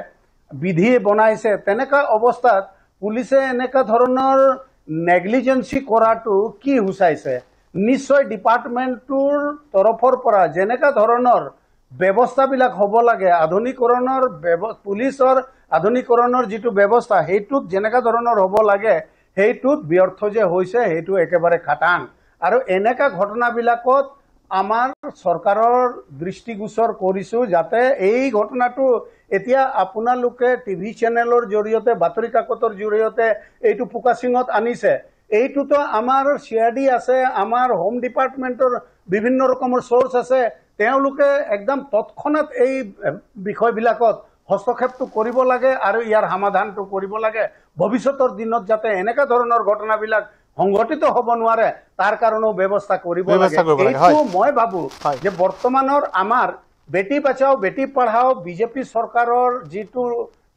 বিধি বনাইছে তেনেকুৱা অৱস্থাত পুলিচে এনেকুৱা ধৰণৰ নেগলিজেঞ্চি কৰাটো কি সূচাইছে নিশ্চয় ডিপাৰ্টমেণ্টটোৰ তৰফৰ পৰা যেনেকুৱা ধৰণৰ ব্যৱস্থাবিলাক হ'ব লাগে আধুনিকৰণৰ ব্যৱ পুলিচৰ আধুনিকৰণৰ যিটো ব্যৱস্থা সেইটোত যেনেকুৱা ধৰণৰ হ'ব লাগে সেইটোত ব্যৰ্থ যে হৈছে সেইটো একেবাৰে খাটাং আৰু এনেকুৱা ঘটনাবিলাকত আমাৰ চৰকাৰৰ দৃষ্টিগোচৰ কৰিছোঁ যাতে এই ঘটনাটো এতিয়া আপোনালোকে টিভি চেনেলৰ জৰিয়তে বাতৰি কাকতৰ জৰিয়তে এইটো পোকাচিঙত আনিছে এইটোতো আমাৰ চি আৰ ডি আছে আমাৰ হোম ডিপাৰ্টমেণ্টৰ বিভিন্ন ৰকমৰ চ'ৰ্চ আছে তেওঁলোকে একদম তৎক্ষণাত এই বিষয়বিলাকত হস্তক্ষেপটো কৰিব লাগে আৰু ইয়াৰ সমাধানটো কৰিব লাগে ভৱিষ্যতৰ দিনত যাতে এনেকুৱা ধৰণৰ ঘটনাবিলাক সংঘটিত হ'ব নোৱাৰে তাৰ কাৰণেও ব্যৱস্থা কৰিব লাগে এইটো মই ভাবো যে বৰ্তমানৰ আমাৰ বেটি বচাও বেটী পঢ়াও বিজেপি চৰকাৰৰ যিটো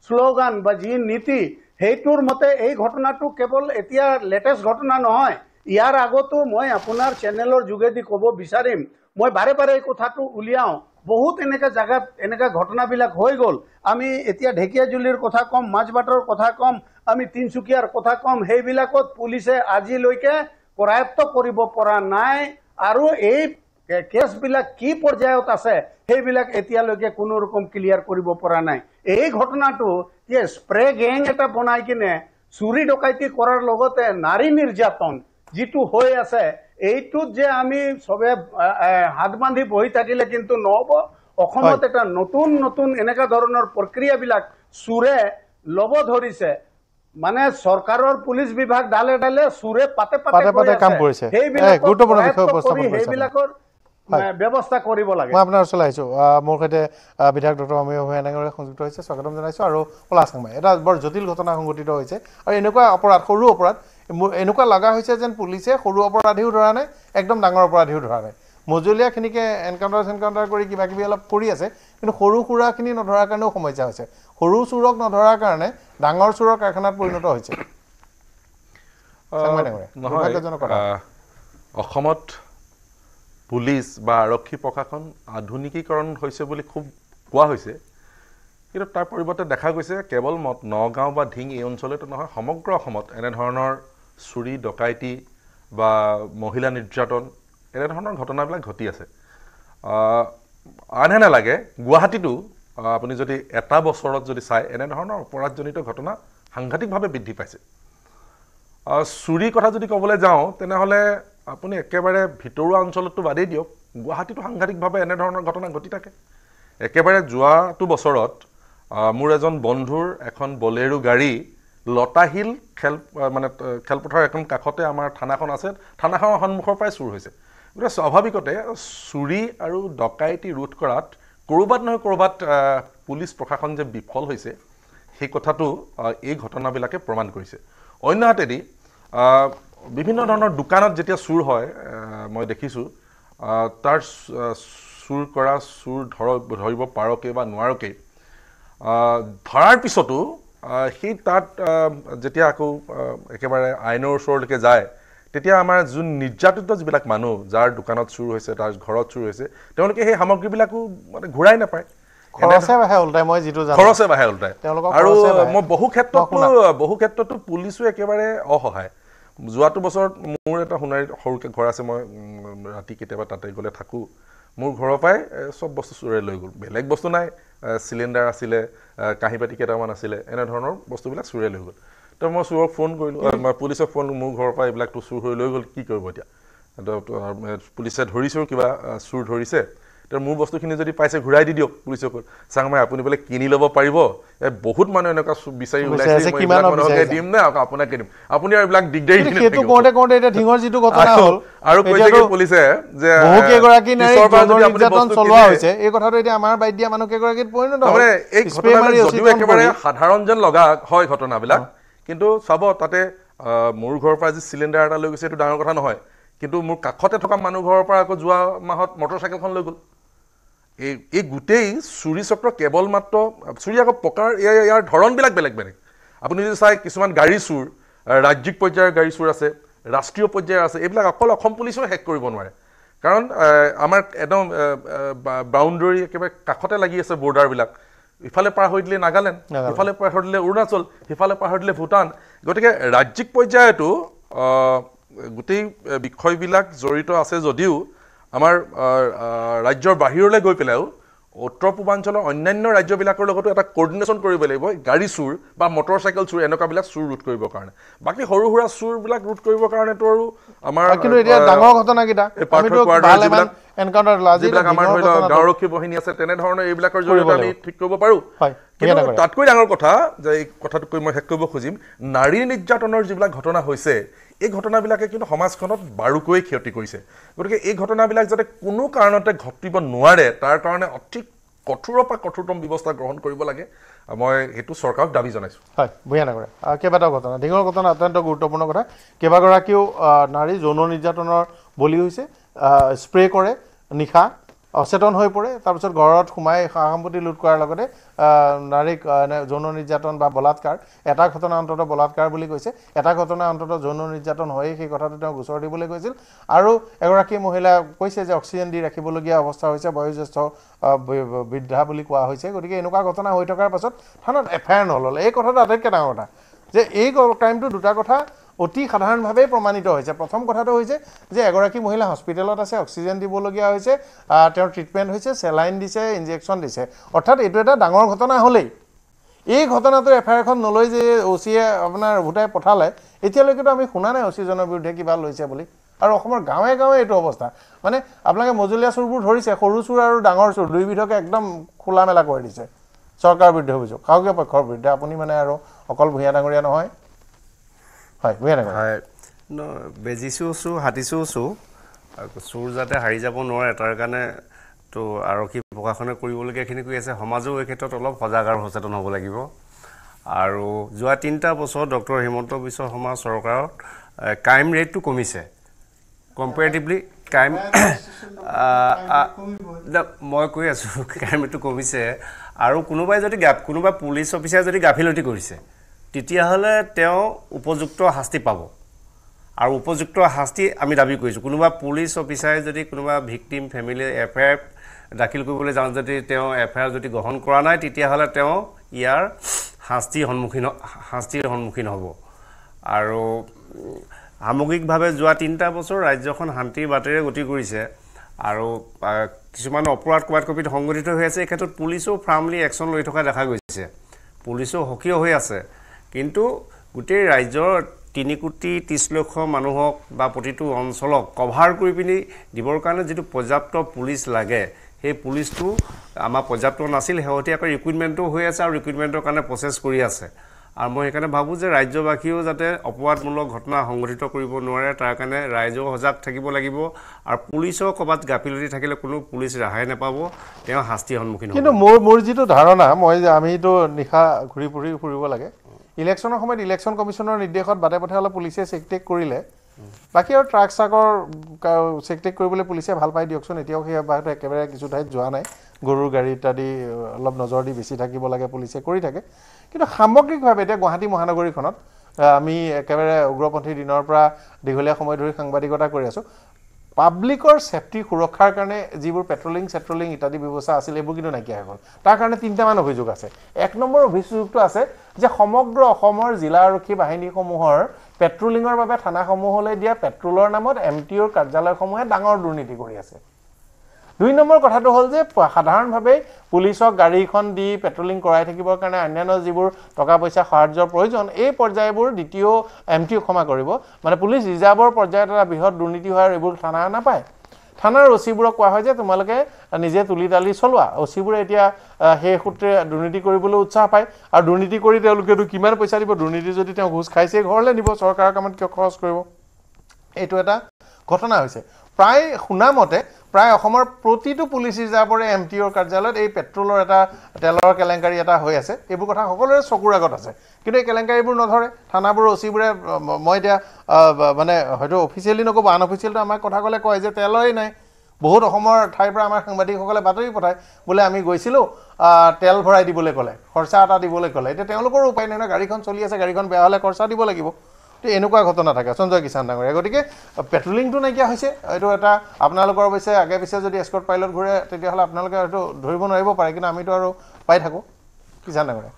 শ্লোগান বা যি নীতি সেইটোৰ মতে এই ঘটনাটো কেৱল এতিয়া লেটেষ্ট ঘটনা নহয় ইয়াৰ আগতো মই আপোনাৰ চেনেলৰ যোগেদি ক'ব বিচাৰিম মই বাৰে বাৰে এই কথাটো উলিয়াওঁ বহুত এনেকুৱা জেগাত এনেকুৱা ঘটনাবিলাক হৈ গ'ল আমি এতিয়া ঢেকীয়া জুলিৰ কথা ক'ম মাজবাটৰ কথা ক'ম আমি তিনিচুকীয়াৰ কথা ক'ম সেইবিলাকত পুলিচে আজিলৈকে কৰায়ত্ব কৰিব পৰা নাই আৰু এই কেছবিলাক কি পৰ্যায়ত আছে সেইবিলাক এতিয়ালৈকে কোনো ৰকম ক্লিয়াৰ কৰিব পৰা নাই এই ঘটনাটো যে স্প্ৰে গেং এটা বনাই কিনে চুৰি ডকাইতি কৰাৰ লগতে নাৰী নিৰ্যাতন যিটো হৈ আছে এইটোত যে আমি চবে হাত বান্ধি বহি থাকিলে কিন্তু নহব অসমত এটা নতুন নতুন এনেকা ধৰণৰ প্ৰক্ৰিয়াবিলাক চোৰে ল'ব ধৰিছে মানে চৰকাৰৰ পুলিচ বিভাগ ডালে ডালে চোৰে পাতে পাতে পাতে কাম কৰিছে সেইবিলাকৰ মই আপোনাৰ ওচৰলৈ আহিছোঁ মোৰ সৈতে বিধায়ক ডক্টৰ অমিয় হুয়ানাঙৰে সংযুক্ত হৈছে স্বাগতম জনাইছোঁ আৰু পলাচাংমাই এটা বৰ জটিল ঘটনা সংঘটিত হৈছে আৰু এনেকুৱা অপৰাধ সৰু অপৰাধ এনেকুৱা লগা হৈছে যেন পুলিচে সৰু অপৰাধীও ধৰা নাই একদম ডাঙৰ অপৰাধীও ধৰা নাই মজলীয়াখিনিকে এনকাউণ্টাৰ চেনকাউণ্টাৰ কৰি কিবাকিবি অলপ কৰি আছে কিন্তু সৰু সুৰাখিনি নধৰাৰ কাৰণেও সমস্যা হৈছে সৰু চোৰক নধৰাৰ কাৰণে ডাঙৰ চোৰৰ কাৰখানাত পৰিণত হৈছে অসমত পুলিচ বা আৰক্ষী প্ৰশাসন আধুনিকীকৰণ হৈছে বুলি খুব কোৱা হৈছে কিন্তু তাৰ পৰিৱৰ্তে দেখা গৈছে কেৱল নগাঁও বা ঢিং এই অঞ্চলতে নহয় সমগ্ৰ অসমত এনেধৰণৰ চুৰি ডকাইতি বা মহিলা নিৰ্যাতন এনেধৰণৰ ঘটনাবিলাক ঘটি আছে আনহে নালাগে গুৱাহাটীতো আপুনি যদি এটা বছৰত যদি চাই এনেধৰণৰ অপৰাধজনিত ঘটনা সাংঘাতিকভাৱে বৃদ্ধি পাইছে চুৰি কথা যদি ক'বলৈ যাওঁ তেনেহ'লে আপুনি একেবাৰে ভিতৰুৱা অঞ্চলতটো বাদেই দিয়ক গুৱাহাটীতো সাংঘাতিকভাৱে এনেধৰণৰ ঘটনা ঘটি থাকে একেবাৰে যোৱাটো বছৰত মোৰ এজন বন্ধুৰ এখন বলেৰো গাড়ী লতাশিল খেল মানে খেলপথাৰ একদম কাষতে আমাৰ থানাখন আছে থানাখনৰ সন্মুখৰ পৰাই চুৰ হৈছে গতিকে স্বাভাৱিকতে চুৰি আৰু ডকাইতি ৰোধ কৰাত ক'ৰবাত নহয় ক'ৰবাত পুলিচ প্ৰশাসন যে বিফল হৈছে সেই কথাটো এই ঘটনাবিলাকে প্ৰমাণ কৰিছে অন্যহাতেদি বিভিন্ন ধৰণৰ দোকানত যেতিয়া চুৰ হয় মই দেখিছোঁ তাৰ চুৰ কৰা চুৰ ধৰ ধৰিব পাৰকেই বা নোৱাৰকেই ধৰাৰ পিছতো সেই তাত যেতিয়া আকৌ একেবাৰে আইনৰ ওচৰলৈকে যায় তেতিয়া আমাৰ যোন নিৰ্যাতিত যিবিলাক মানুহ যাৰ দোকানত চুৰ হৈছে তাৰ ঘৰত চুৰ হৈছে তেওঁলোকে সেই সামগ্ৰীবিলাকো মানে ঘূৰাই নাপায় খৰচে বাঢ়ে ওলটাই আৰু মই বহু ক্ষেত্ৰত বহু ক্ষেত্ৰতো পুলিচো একেবাৰে অসহায় যোৱাটো বছৰত মোৰ এটা সোণাৰীত সৰুকৈ ঘৰ আছে মই ৰাতি কেতিয়াবা তাতে গ'লে থাকোঁ মোৰ ঘৰৰ পৰাই চব বস্তু চোৰে লৈ গ'ল বেলেগ বস্তু নাই চিলিণ্ডাৰ আছিলে কাঁহী পাতি কেইটামান আছিলে এনেধৰণৰ বস্তুবিলাক চোৰে লৈ গ'ল তো মই চোৰক ফোন কৰিলোঁ মই পুলিচক ফোন মোৰ ঘৰৰ পৰা এইবিলাকতো চুৰ হৈ লৈ গ'ল কি কৰিব এতিয়া পুলিচে ধৰিছোঁ কিবা চুৰ ধৰিছে তেতিয়া মোৰ বস্তুখিনি যদি পাইছে ঘূৰাই দি দিয়ক পুলিচে কৈ চাংমাই আপুনি বোলে কিনি ল'ব পাৰিব এই বহুত মানুহ এনেকুৱা বিচাৰি ওলাইছে দিম নে আকৌ আপোনাকে আপুনি আৰু এইবিলাক দিগদাৰি আৰু পুলিচে যে সাধাৰণ যেন লগা হয় ঘটনাবিলাক কিন্তু চাব তাতে মোৰ ঘৰৰ পৰা যি চিলিণ্ডাৰ এটা লৈ গৈছে এইটো ডাঙৰ কথা নহয় কিন্তু মোৰ কাষতে থকা মানুহ ঘৰৰ পৰা আকৌ যোৱা মাহত মটৰ চাইকেলখন লৈ গ'ল এই এই গোটেই চুৰি চক্ৰ কেৱল মাত্ৰ চুৰি আকৌ প্ৰকাৰ ইয়াৰ ধৰণবিলাক বেলেগ বেলেগ আপুনি যদি চাই কিছুমান গাড়ী চুৰ ৰাজ্যিক পৰ্যায়ৰ গাড়ী চুৰ আছে ৰাষ্ট্ৰীয় পৰ্যায়ৰ আছে এইবিলাক অকল অসম পুলিচেও শেষ কৰিব নোৱাৰে কাৰণ আমাৰ একদম বাউণ্ডেৰী একেবাৰে কাষতে লাগি আছে বৰ্ডাৰবিলাক ইফালে পাৰ হৈ দিলে নাগালেণ্ড ইফালে পাৰ হৈ দিলে অৰুণাচল সিফালে পাৰ হৈ দিলে ভূটান গতিকে ৰাজ্যিক পৰ্যায়তো গোটেই বিষয়বিলাক জড়িত আছে যদিও আমাৰ ৰাজ্যৰ বাহিৰলৈ গৈ পেলাইও উত্তৰ পূৰ্বাঞ্চলৰ অন্যান্য ৰাজ্যবিলাকৰ লগতো এটা কৰ্ডিনেশ্যন কৰিব লাগিব গাড়ী চোৰ বা মটৰচাইকেল চোৰ এনেকুৱাবিলাক চোৰ ৰোধ কৰিবৰ কাৰণে বাকী সৰু সুৰা চোৰবিলাক ৰোধ কৰিবৰ কাৰণেতো আৰু আমাৰ কিন্তু এতিয়া ডাঙৰ ঘটনাকেইটা গাঁওৰক্ষী বাহিনী আছে তেনেধৰণৰ এইবিলাকৰ জৰিয়তে আমি ঠিক কৰিব পাৰোঁ তাতকৈ ডাঙৰ কথা যে এই কথাটোকৈ মই শেষ কৰিব খুজিম নাৰী নিৰ্যাতনৰ যিবিলাক ঘটনা হৈছে এই ঘটনাবিলাকে কিন্তু সমাজখনত বাৰুকৈয়ে ক্ষতি কৰিছে গতিকে এই ঘটনাবিলাক যাতে কোনো কাৰণতে ঘটিব নোৱাৰে তাৰ কাৰণে অতি কঠোৰৰ পৰা কঠোৰতম ব্যৱস্থা গ্ৰহণ কৰিব লাগে মই সেইটো চৰকাৰক দাবী জনাইছোঁ হয় ভূঞা নগৰে কেইবাটাও ঘটনা দীঘল ঘটনা অত্যন্ত গুৰুত্বপূৰ্ণ কথা কেইবাগৰাকীও নাৰী যৌন নিৰ্যাতনৰ বলি হৈছে স্প্ৰে' কৰে নিশা অচেতন হৈ পৰে তাৰপিছত ঘৰত সোমাই সা সম্পত্তি লোট কৰাৰ লগতে নাৰীক যৌন নিৰ্যাতন বা বলাৎকাৰ এটা ঘটনা অন্তত বলাৎকাৰ বুলি কৈছে এটা ঘটনা অন্তত যৌন নিৰ্যাতন হয়েই সেই কথাটো তেওঁ গোচৰ দিবলৈ কৈছিল আৰু এগৰাকী মহিলাই কৈছে যে অক্সিজেন দি ৰাখিবলগীয়া অৱস্থা হৈছে বয়োজ্যেষ্ঠ বৃদ্ধা বুলি কোৱা হৈছে গতিকে এনেকুৱা ঘটনা হৈ থকাৰ পাছত থানাত এফ আই আৰ নল'লে এই কথাটো আটাইতকৈ ডাঙৰ কথা যে এই ক্ৰাইমটো দুটা কথা অতি সাধাৰণভাৱেই প্ৰমাণিত হৈছে প্ৰথম কথাটো হৈছে যে এগৰাকী মহিলা হস্পিটেলত আছে অক্সিজেন দিবলগীয়া হৈছে তেওঁৰ ট্ৰিটমেণ্ট হৈছে চেলাইন দিছে ইনজেকশ্যন দিছে অৰ্থাৎ এইটো এটা ডাঙৰ ঘটনা হ'লেই এই ঘটনাটো এফ আই আৰখন নলৈ যে অ' চিয়ে আপোনাৰ ভোটাই পঠালে এতিয়ালৈকেতো আমি শুনা নাই অ' চিজনৰ বিৰুদ্ধে কিবা লৈছে বুলি আৰু অসমৰ গাঁৱে গাঁৱে এইটো অৱস্থা মানে আপোনালোকে মজলীয়া চোৰবোৰ ধৰিছে সৰু চোৰ আৰু ডাঙৰ চোৰ দুয়োবিধকে একদম খোলা মেলা কৰি দিছে চৰকাৰৰ বিৰুদ্ধে অভিযোগ কাউকীয় পক্ষৰ বিৰুদ্ধে আপুনি মানে আৰু অকল ভূঞা ডাঙৰীয়া নহয় বেজিছোঁ চোৰ হাতিছোঁ চোৰ চোৰ যাতে হাৰি যাব নোৱাৰে তাৰ কাৰণে তো আৰক্ষী প্ৰশাসনে কৰিবলগীয়া এইখিনি কৰি আছে সমাজেও এই ক্ষেত্ৰত অলপ সজাগ আৰু সচেতন হ'ব লাগিব আৰু যোৱা তিনিটা বছৰত ডক্টৰ হিমন্ত বিশ্ব শৰ্মা চৰকাৰত ক্ৰাইম ৰেটটো কমিছে কম্পেৰেটিভলি ক্ৰাইম মই কৈ আছোঁ ক্ৰাইম ৰেটটো কমিছে আৰু কোনোবাই যদি গা কোনোবাই পুলিচ অফিচাৰে যদি গাফিলতি কৰিছে তেতিয়াহ'লে তেওঁ উপযুক্ত শাস্তি পাব আৰু উপযুক্ত শাস্তি আমি দাবী কৰিছোঁ কোনোবা পুলিচ অফিচাৰে যদি কোনোবা victim family F I R দাখিল কৰিবলৈ যাওঁ যদি তেওঁ এফ আই আৰ যদি গ্ৰহণ কৰা নাই তেতিয়াহ'লে তেওঁ ইয়াৰ শাস্তিৰ সন্মুখীন শাস্তিৰ সন্মুখীন হ'ব আৰু সামগ্ৰিকভাৱে যোৱা তিনিটা বছৰ ৰাজ্যখন শান্তিৰ বাটেৰে গতি কৰিছে আৰু কিছুমান অপৰাধ কবাত কবিত সংগঠিত হৈ আছে এই ক্ষেত্ৰত পুলিচেও ফ্ৰামলি একশ্যন লৈ থকা দেখা গৈছে পুলিচেও সক্ৰিয় হৈ আছে কিন্তু গোটেই ৰাজ্যৰ তিনি কোটি ত্ৰিছ লক্ষ মানুহক বা প্ৰতিটো অঞ্চলক কভাৰ কৰি পিনি দিবৰ কাৰণে যিটো পৰ্যাপ্ত পুলিচ লাগে সেই পুলিচটো আমাৰ পৰ্যাপ্ত নাছিল শেহতীয়াকৈ ৰিক্ৰুইটমেণ্টো হৈ আছে আৰু ৰিক্ৰুইটমেণ্টৰ কাৰণে প্ৰচেছ কৰি আছে আৰু মই সেইকাৰণে ভাবোঁ যে ৰাজ্যবাসীয়েও যাতে অপৰাধমূলক ঘটনা সংঘটিত কৰিব নোৱাৰে তাৰ কাৰণে ৰাইজেও সজাগ থাকিব লাগিব আৰু পুলিচৰ ক'ৰবাত গাফিলতি থাকিলে কোনো পুলিচ ৰেহাই নাপাব তেওঁ শাস্তিৰ সন্মুখীন হ'ব কিন্তু মোৰ মোৰ যিটো ধাৰণা মই যে আমিতো নিশা ঘূৰি ফুৰি ফুৰিব লাগে ইলেকশ্যনৰ সময়ত ইলেকশ্যন কমিশ্যনৰ নিৰ্দেশত বাটে পথে অলপ পুলিচে চেক টেক কৰিলে বাকী আৰু ট্ৰাক চাকৰ চেক টেক কৰিবলৈ পুলিচে ভাল পায় দিয়কচোন এতিয়াও সেই অব্যাহত একেবাৰে কিছু ঠাইত যোৱা নাই গৰুৰ গাড়ী ইত্যাদি অলপ নজৰ দি বেছি থাকিব লাগে পুলিচে কৰি থাকে কিন্তু সামগ্ৰিকভাৱে এতিয়া গুৱাহাটী মহানগৰীখনত আমি একেবাৰে উগ্ৰপন্থীৰ দিনৰ পৰা দীঘলীয়া সময় ধৰি সাংবাদিকতা কৰি আছোঁ পাব্লিকৰ ছেফটি সুৰক্ষাৰ কাৰণে যিবোৰ পেট্ৰলিং চেট্ৰলিং ইত্যাদি ব্যৱস্থা আছিল এইবোৰ কিন্তু নাইকিয়া হৈ গ'ল তাৰ কাৰণে তিনিটামান অভিযোগ আছে এক নম্বৰ অভিযোগটো আছে যে সমগ্ৰ অসমৰ জিলা আৰক্ষী বাহিনীসমূহৰ পেট্ৰলিঙৰ বাবে থানাসমূহলৈ দিয়া পেট্ৰলৰ নামত এম টি অ'ৰ কাৰ্যালয়সমূহে ডাঙৰ দুৰ্নীতি কৰি আছে দুই নম্বৰ কথাটো হ'ল যে সাধাৰণভাৱে পুলিচক গাড়ীখন দি পেট্ৰলিং কৰাই থাকিবৰ কাৰণে অন্যান্য যিবোৰ টকা পইচা সাহাৰ্যৰ প্ৰয়োজন এই পৰ্যায়বোৰ দ্বিতীয় এম টি অ' ক্ষমা কৰিব মানে পুলিচ ৰিজাৰ্ভৰ পৰ্যায়ত এটা বৃহৎ দুৰ্নীতি হোৱাৰ এইবোৰ থানা নাপায় থানাৰ অচিবোৰক কোৱা হয় যে তোমালোকে নিজে তুলি তালি চলোৱা অচিবোৰে এতিয়া সেই সূত্ৰে দুৰ্নীতি কৰিবলৈ উৎসাহ পায় আৰু দুৰ্নীতি কৰি তেওঁলোকেতো কিমান পইচা দিব দুৰ্নীতি যদি তেওঁ ঘোচ খাইছে ঘৰলৈ নিব চৰকাৰৰ কামত কিয় খৰচ কৰিব এইটো এটা ঘটনা হৈছে প্ৰায় শুনামতে প্ৰায় অসমৰ প্ৰতিটো পুলিচ ৰিজাৰ্ভৰে এম টি অ'ৰ কাৰ্যালয়ত এই পেট্ৰলৰ এটা তেলৰ কেলেংকাৰী এটা হৈ আছে এইবোৰ কথা সকলোৰে চকুৰ আগত আছে কিন্তু এই কেলেংকাৰীবোৰ নধৰে থানাবোৰ অচিবোৰে মই এতিয়া মানে হয়তো অফিচিয়েলি নক'ব আনঅফিচিয়েলিটো আমাৰ কথা ক'লে কয় যে তেলৰেই নাই বহুত অসমৰ ঠাইৰ পৰা আমাৰ সাংবাদিকসকলে বাতৰি পঠায় বোলে আমি গৈছিলোঁ তেল ভৰাই দিবলৈ ক'লে খৰচা এটা দিবলৈ ক'লে এতিয়া তেওঁলোকৰো উপায় নাই নহয় গাড়ীখন চলি আছে গাড়ীখন বেয়া হ'লে খৰচা দিব লাগিব তো এনেকুৱা ঘটনা থাকে সঞ্জয় কিষাণ ডাঙৰীয়া গতিকে পেট্ৰলিংটো নাইকিয়া হৈছে এইটো এটা আপোনালোকৰ অৱশ্যে আগে পিছে যদি এস্কট পাইলট ঘূৰে তেতিয়াহ'লে আপোনালোকে হয়তো ধৰিব নোৱাৰিব পাৰে কিন্তু আমিতো আৰু পাই থাকোঁ কিষাণ ডাঙৰীয়া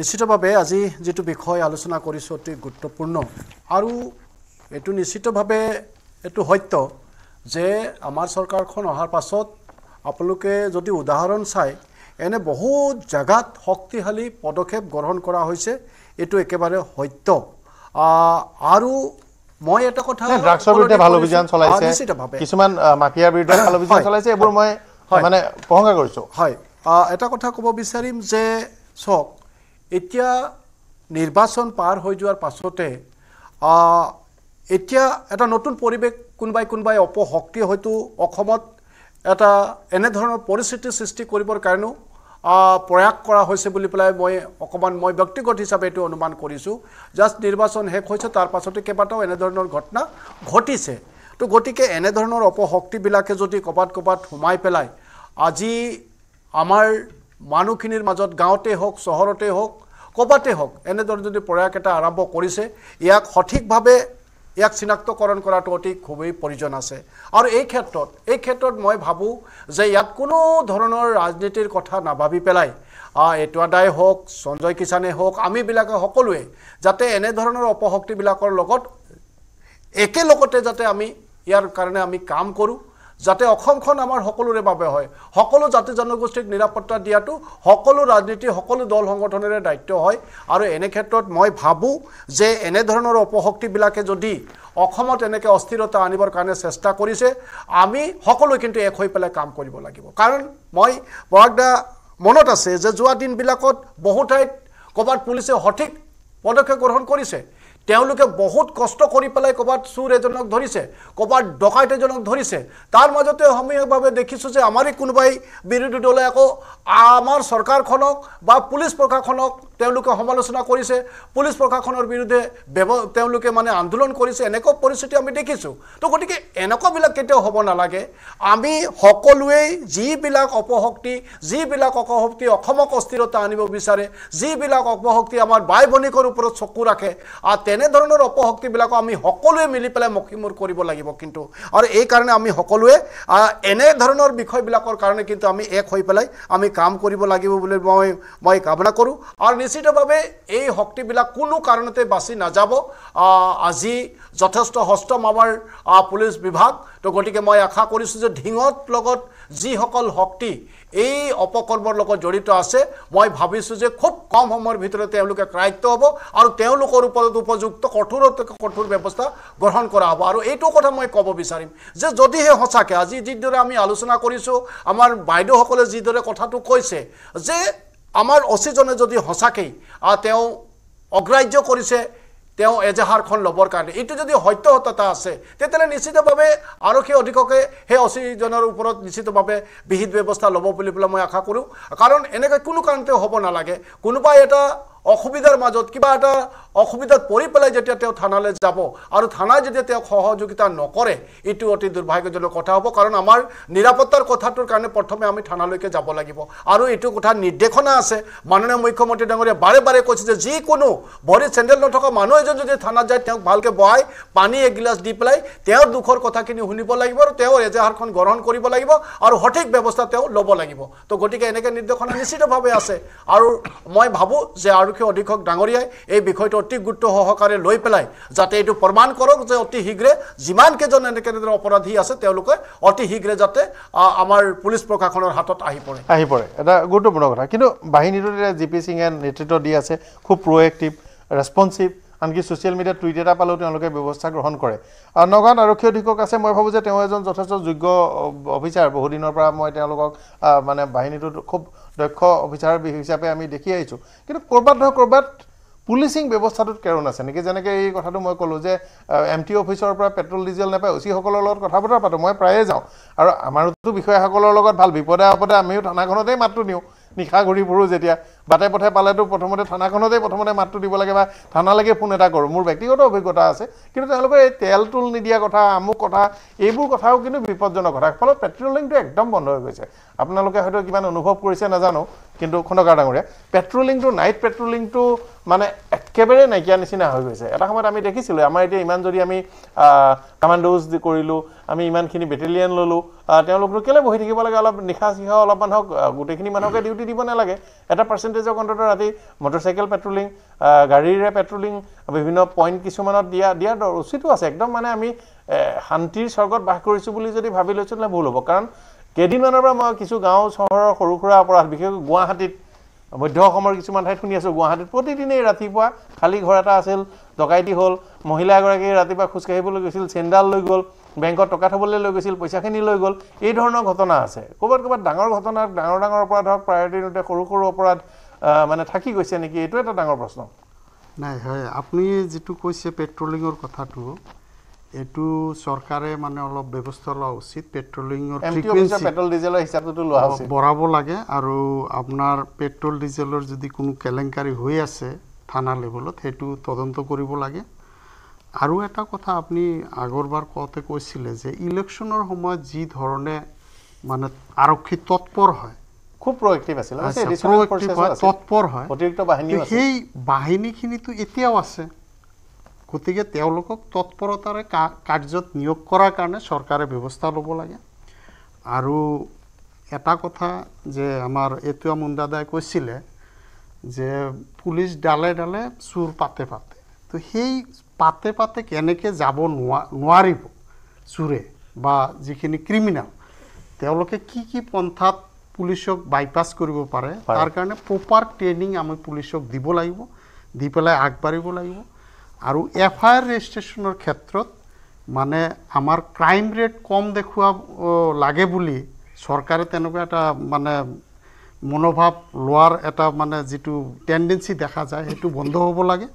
নিশ্চিতভাৱে আজি যিটো বিষয় আলোচনা কৰিছোঁ অতি গুৰুত্বপূৰ্ণ আৰু এইটো নিশ্চিতভাৱে এইটো সত্য যে আমাৰ চৰকাৰখন অহাৰ পাছত আপোনালোকে যদি উদাহৰণ চায় এনে বহুত জেগাত শক্তিশালী পদক্ষেপ গ্ৰহণ কৰা হৈছে এইটো একেবাৰে সত্য আৰু মই এটা কথা ড্ৰাগছৰ বিৰুদ্ধে ভাল অভিযান চলাইছে কিছুমান মাফিয়াৰ বিৰুদ্ধে হয় এটা কথা ক'ব বিচাৰিম যে চাওক পাৰ হৈ যোৱাৰ পাছতে এতিয়া এটা নতুন পৰিৱেশ কোনোবাই কোনোবাই অপশক্তিয়ে হয়তো অসমত এটা এনেধৰণৰ পৰিস্থিতিৰ সৃষ্টি কৰিবৰ কাৰণেও প্ৰয়াস কৰা হৈছে বুলি পেলাই মই অকণমান মই ব্যক্তিগত হিচাপে এইটো অনুমান কৰিছোঁ জাষ্ট নিৰ্বাচন শেষ হৈছে তাৰ পাছতে কেইবাটাও এনেধৰণৰ ঘটনা ঘটিছে তো গতিকে এনেধৰণৰ অপশক্তিবিলাকে যদি ক'ৰবাত ক'ৰবাত সোমাই পেলাই আজি আমাৰ মানুহখিনিৰ মাজত গাঁৱতে হওক চহৰতে হওক ক'ৰবাতে হওক এনেদৰে যদি প্ৰয়াস এটা আৰম্ভ কৰিছে ইয়াক সঠিকভাৱে ইয়াক চিনাক্তকৰণ কৰাটো অতি খুবেই প্ৰয়োজন আছে আৰু এই ক্ষেত্ৰত এই ক্ষেত্ৰত মই ভাবোঁ যে ইয়াত কোনো ধৰণৰ ৰাজনীতিৰ কথা নাভাবি পেলাই এটুৱাদাই হওক সঞ্জয় কিষাণে হওক আমিবিলাকে সকলোৱে যাতে এনেধৰণৰ অপশক্তিবিলাকৰ লগত একেলগতে যাতে আমি ইয়াৰ কাৰণে আমি কাম কৰোঁ যাতে অসমখন আমাৰ সকলোৰে বাবে হয় সকলো জাতি জনগোষ্ঠীক নিৰাপত্তা দিয়াটো সকলো ৰাজনীতি সকলো দল সংগঠনেৰে দায়িত্ব হয় আৰু এনে ক্ষেত্ৰত মই ভাবোঁ যে এনেধৰণৰ অপশক্তিবিলাকে যদি অসমত এনেকৈ অস্থিৰতা আনিবৰ কাৰণে চেষ্টা কৰিছে আমি সকলোৱে কিন্তু এক হৈ পেলাই কাম কৰিব লাগিব কাৰণ মই বৰাগদা মনত আছে যে যোৱা দিনবিলাকত বহু ঠাইত ক'ৰবাত পুলিচে সঠিক পদক্ষেপ গ্ৰহণ কৰিছে তেওঁলোকে বহুত কষ্ট কৰি পেলাই ক'ৰবাত চোৰ এজনক ধৰিছে ক'ৰবাত ডকাইত এজনক ধৰিছে তাৰ মাজতে সময়ভাৱে দেখিছোঁ যে আমাৰেই কোনোবাই বিৰোধী দলে আকৌ আমাৰ চৰকাৰখনক বা পুলিচ প্ৰশাসনক তেওঁলোকে সমালোচনা কৰিছে পুলিচ প্ৰশাসনৰ বিৰুদ্ধে ব্যৱ তেওঁলোকে মানে আন্দোলন কৰিছে এনেকুৱা পৰিস্থিতি আমি দেখিছোঁ তো গতিকে এনেকুৱাবিলাক কেতিয়াও হ'ব নালাগে আমি সকলোৱেই যিবিলাক অপশক্তি যিবিলাক অপশক্তি অসমক অস্থিৰতা আনিব বিচাৰে যিবিলাক অপশক্তি আমাৰ বাই ভনীকৰ ওপৰত চকু ৰাখে আৰু তেনেধৰণৰ অপশক্তিবিলাকো আমি সকলোৱে মিলি পেলাই মষিমূৰ কৰিব লাগিব কিন্তু আৰু এইকাৰণে আমি সকলোৱে এনেধৰণৰ বিষয়বিলাকৰ কাৰণে কিন্তু আমি এক হৈ পেলাই আমি কাম কৰিব লাগিব বুলি মই মই কামনা কৰোঁ আৰু নিশ্চিতভাৱে এই শক্তিবিলাক কোনো কাৰণতে বাচি নাযাব আজি যথেষ্ট সষ্টম আমাৰ পুলিচ বিভাগ তো গতিকে মই আশা কৰিছোঁ যে ঢিঙত লগত যিসকল শক্তি এই অপকৰ্মৰ লগত জড়িত আছে মই ভাবিছোঁ যে খুব কম সময়ৰ ভিতৰত তেওঁলোকে ক্ৰায়িত্ব হ'ব আৰু তেওঁলোকৰ ওপৰত উপযুক্ত কঠোৰত কঠোৰ ব্যৱস্থা গ্ৰহণ কৰা হ'ব আৰু এইটো কথা মই ক'ব বিচাৰিম যে যদিহে সঁচাকৈ আজি যিদৰে আমি আলোচনা কৰিছোঁ আমাৰ বাইদেউসকলে যিদৰে কথাটো কৈছে যে আমাৰ অচিজনে যদি সঁচাকেই তেওঁ অগ্ৰাহ্য কৰিছে তেওঁ এজাহাৰখন ল'বৰ কাৰণে এইটো যদি সত্যসত্যতা আছে তেতিয়াহ'লে নিশ্চিতভাৱে আৰক্ষী অধীক্ষকে সেই অচিজনৰ ওপৰত নিশ্চিতভাৱে বিহিত ব্যৱস্থা ল'ব বুলি পেলাই মই আশা কৰোঁ কাৰণ এনেকৈ কোনো কাৰণতে হ'ব নালাগে কোনোবাই এটা অসুবিধাৰ মাজত কিবা এটা অসুবিধাত পৰি পেলাই যেতিয়া তেওঁ থানালৈ যাব আৰু থানাই যেতিয়া তেওঁক সহযোগিতা নকৰে এইটো অতি দুৰ্ভাগ্যজনক কথা হ'ব কাৰণ আমাৰ নিৰাপত্তাৰ কথাটোৰ কাৰণে প্ৰথমে আমি থানালৈকে যাব লাগিব আৰু এইটো কথা নিৰ্দেশনা আছে মাননীয় মুখ্যমন্ত্ৰী ডাঙৰীয়া বাৰে বাৰে কৈছে যে যিকোনো ভৰি চেণ্ডেল নথকা মানুহ এজন যদি থানাত যায় তেওঁক ভালকৈ বহাই পানী এগিলাচ দি পেলাই তেওঁৰ দুখৰ কথাখিনি শুনিব লাগিব আৰু তেওঁৰ এজাহাৰখন গ্ৰহণ কৰিব লাগিব আৰু সঠিক ব্যৱস্থা তেওঁ ল'ব লাগিব তো গতিকে এনেকৈ নিৰ্দেশনা নিশ্চিতভাৱে আছে আৰু মই ভাবোঁ যে আৰক্ষী অধীক্ষক ডাঙৰীয়াই এই বিষয়টো অতি গুৰুত্ব সহকাৰে লৈ পেলাই যাতে এইটো প্ৰমাণ কৰক যে অতি শীঘ্ৰে যান কেজন এনে অপৰাধী আছে অতি শীঘ্ৰে যাতে আমাৰ পুলিচ প্ৰশাসনৰ হাতত আহি পৰে আহি পৰে এটা গুৰুত্বপূৰ্ণ কথা কিন্তু বাহিনীটোত এতিয়া জি পি সিঙে নেতৃত্ব দি আছে খুব প্রোএক্টিভ রেসপন্সিভ আনকি ছ'চিয়েল মিডিয়াত টুইট এটা পালেও তেওঁলোকে ব্যবস্থা গ্রহণ করে নগাঁৱত আৰক্ষী অধীক্ষক আছে মই ভাবোঁ যে তেওঁ এজন যথেষ্ট যোগ্য অফিচাৰ বহুদিনৰ পৰা মই তেওঁলোকক মানে বাহিনীটোত খুব দক্ষ অফিচাৰ হিচাপে আমি দেখি আহিছোঁ কিন্তু ক'ৰবাত নহয় ক'ৰবাত পুলিচিং ব্যৱস্থাটোত কেৰণ আছে নেকি যেনেকৈ এই কথাটো মই ক'লোঁ যে এম টি অফিচৰ পৰা পেট্ৰল ডিজেল নাপায় ওচিসকলৰ লগত কথা বতৰা পাতোঁ মই প্ৰায়ে যাওঁ আৰু আমাৰতো বিষয়াসকলৰ লগত ভাল বিপদে আপদে আমিও থানাখনতেই মাতটো নিওঁ নিশা ঘূৰি ফুৰোঁ যেতিয়া বাটে পথে পালেতো প্ৰথমতে থানাখনতে প্ৰথমতে মাতটো দিব লাগে বা থানালৈকে ফোন এটা কৰোঁ মোৰ ব্যক্তিগত অভিজ্ঞতা আছে কিন্তু তেওঁলোকে এই তেল তুল নিদিয়া কথা আমুক কথা এইবোৰ কথাও কিন্তু বিপদজনক কথা ফলত পেট্ৰলিংটো একদম বন্ধ হৈ গৈছে আপোনালোকে হয়তো কিমান অনুভৱ কৰিছে নাজানো কিন্তু খণ্ডকাৰ ডাঙৰীয়া পেট্ৰলিংটো নাইট পেট্ৰলিংটো মানে একেবাৰে নাইকিয়া নিচিনা হৈ গৈছে এটা সময়ত আমি দেখিছিলোঁ আমাৰ এতিয়া ইমান যদি আমি কামাণ্ডোজ কৰিলোঁ আমি ইমানখিনি বেটেলিয়ান ল'লোঁ তেওঁলোকনো কেলৈ বহি থাকিব লাগে অলপ নিশা চিহ অলপ মানুহক গোটেইখিনি মানুহকে ডিউটি দিব নালাগে এটা পাৰ্চেণ্ট পাৰ্চেণ্টেজক অন্ততঃ ৰাতি মটৰচাইকেল পেট্ৰলিং গাড়ীৰে পেট্ৰলিং বিভিন্ন পইণ্ট কিছুমানত দিয়া দিয়াৰ উচিতো আছে একদম মানে আমি শান্তিৰ স্বৰ্গত বাস কৰিছোঁ বুলি যদি ভাবি লৈছোঁ তেনেহ'লে ভুল হ'ব কাৰণ কেইদিনমানৰ পৰা মই কিছু গাঁও চহৰৰ সৰু সুৰা অপৰাধ বিশেষকৈ গুৱাহাটীত মধ্য অসমৰ কিছুমান ঠাইত শুনি আছোঁ গুৱাহাটীত প্ৰতিদিনেই ৰাতিপুৱা খালী ঘৰ এটা আছিল ডকাইটি হ'ল মহিলা এগৰাকীয়ে ৰাতিপুৱা খোজকাঢ়িবলৈ গৈছিল চেণ্ডাল লৈ গ'ল বেংকত টকা থ'বলৈ লৈ গৈছিল পইচাখিনি লৈ গ'ল এই ধৰণৰ ঘটনা আছে ক'ৰবাত ক'ৰবাত ডাঙৰ ঘটনা ডাঙৰ ডাঙৰ অপৰাধ হওক প্ৰায়ৰিটি নোটে সৰু সৰু অপৰাধ মানে থাকি গৈছে নেকি এইটো এটা ডাঙৰ প্ৰশ্ন নাই হয় আপুনি যিটো কৈছে পেট্ৰলিঙৰ কথাটো এইটো চৰকাৰে মানে অলপ ব্যৱস্থা লোৱা উচিত পেট্ৰলিঙৰ বঢ়াব লাগে আৰু আপোনাৰ পেট্ৰল ডিজেলৰ যদি কোনো কেলেংকাৰী হৈ আছে থানা লেভেলত সেইটো তদন্ত কৰিব লাগে আৰু এটা কথা আপুনি আগৰবাৰ কওঁতে কৈছিলে যে ইলেকশ্যনৰ সময়ত যি ধৰণে মানে আৰক্ষী তৎপৰ হয় খুব প্ৰয়েক্টিভ আছিল তৎপৰ হয় অতিৰিক্ত বাহিনী সেই বাহিনীখিনিতো এতিয়াও আছে গতিকে তেওঁলোকক তৎপৰতাৰে কাৰ্যত নিয়োগ কৰাৰ কাৰণে চৰকাৰে ব্যৱস্থা ল'ব লাগে আৰু এটা কথা যে আমাৰ এটুৱা মুণ্ডাদাই কৈছিলে যে পুলিচ ডালে ডালে চোৰ পাতে পাতে তো সেই পাতে পাতে কেনেকৈ যাব নোৱা নোৱাৰিব চোৰে বা যিখিনি ক্ৰিমিনেল তেওঁলোকে কি কি পন্থাত পুলিচক বাইপাছ কৰিব পাৰে তাৰ কাৰণে প্ৰপাৰ ট্ৰেইনিং আমি পুলিচক দিব লাগিব দি পেলাই আগবাঢ়িব লাগিব আৰু এফ আই আৰ ৰেজিষ্ট্ৰেশ্যনৰ ক্ষেত্ৰত মানে আমাৰ ক্ৰাইম ৰেট কম দেখুৱাব লাগে বুলি চৰকাৰে তেনেকুৱা এটা মানে মনোভাৱ লোৱাৰ এটা মানে যিটো টেণ্ডেঞ্চি দেখা যায় সেইটো বন্ধ হ'ব লাগে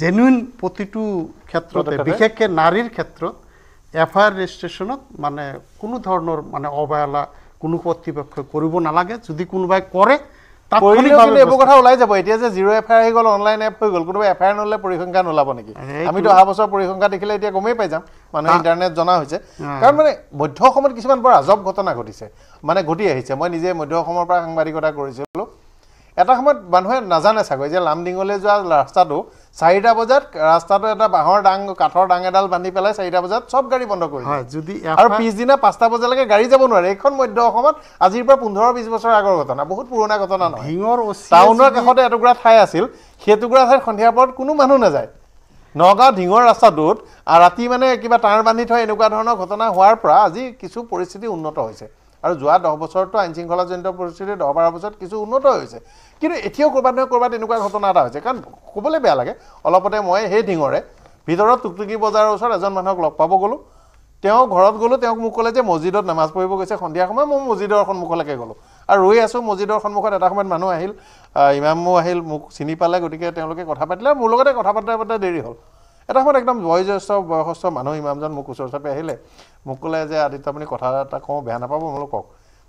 জেনুইন প্ৰতিটো ক্ষেত্ৰতে বিশেষকৈ নাৰীৰ ক্ষেত্ৰত এফ আই আৰ ৰেজিষ্ট্ৰেশ্যনত মানে কোনো ধৰণৰ মানে অৱহেলা কোনো কর্তৃপক্ষ করব নালাগে যদি কোনোবাই করে এফ আই আহি নলাব নাকি আমি অহা বছর পরিসংখ্যা দেখলে এটা কমেই পাই যাম মানে ইন্টারনেট জনা হয়েছে কারণ মানে মধ্য কিছু বড় আজব ঘটনা ঘটিছে মানে ঘটি আহিছে মই নিজে মধ্য সাংবাদিকতা করেছিল এটা সময় মানুহে নাজানে চাগে যে লামডিঙলে যোৱা ৰাস্তাটো চাৰিটা বজাত ৰাস্তাটো এটা বাঁহৰ ডাং কাঠৰ ডাং এডাল বান্ধি পেলাই চাৰিটা বজাত চব গাড়ী বন্ধ কৰিলে যদি আৰু পিছদিনা পাঁচটা বজালৈকে গাড়ী যাব নোৱাৰে এইখন মধ্য অসমত আজিৰ পৰা পোন্ধৰ বিছ বছৰ আগৰ ঘটনা বহুত পুৰণা ঘটনা নহয় টাউনৰ কাষতে এটুকুৰা ঠাই আছিল সেইটুকুৰা ঠাইত সন্ধিয়াৰ পৰত কোনো মানুহ নাযায় নগাঁও ঢিঙৰ ৰাস্তাটোত ৰাতি মানে কিবা তাঁৰ বান্ধি থয় এনেকুৱা ধৰণৰ ঘটনা হোৱাৰ পৰা আজি কিছু পৰিস্থিতি উন্নত হৈছে আৰু যোৱা দহ বছৰতো আইন শৃংখলাজনিত পৰিস্থিতি দহ বাৰ বছৰত কিছু উন্নত হৈছে কিন্তু এতিয়াও ক'ৰবাত নহয় ক'ৰবাত এনেকুৱা ঘটনা এটা হৈছে কাৰণ ক'বলৈ বেয়া লাগে অলপতে মই সেই ঢিঙৰে ভিতৰত টুকটুকি বজাৰৰ ওচৰত এজন মানুহক লগ পাব গ'লোঁ তেওঁ ঘৰত গ'লোঁ তেওঁক মোক ক'লে যে মছজিদত নামাজ পঢ়িব গৈছে সন্ধিয়া সময়ত মই মছজিদৰ সন্মুখলৈকে গ'লোঁ আৰু ৰৈ আছোঁ মছজিদৰ সন্মুখত এটা সময়ত মানুহ আহিল ইমামো আহিল মোক চিনি পালে গতিকে তেওঁলোকে কথা পাতিলে মোৰ লগতে কথা পাতোঁতে পাতোঁতে দেৰি হ'ল এটা সময়ত একদম বয়োজ্যেষ্ঠ বয়সস্থ মানুহ ইমামজন মোক ওচৰ চাপে আহিলে মোক ক'লে যে আদিত্য আপুনি কথা এটা কওঁ বেয়া নাপাব মোলৈ কওক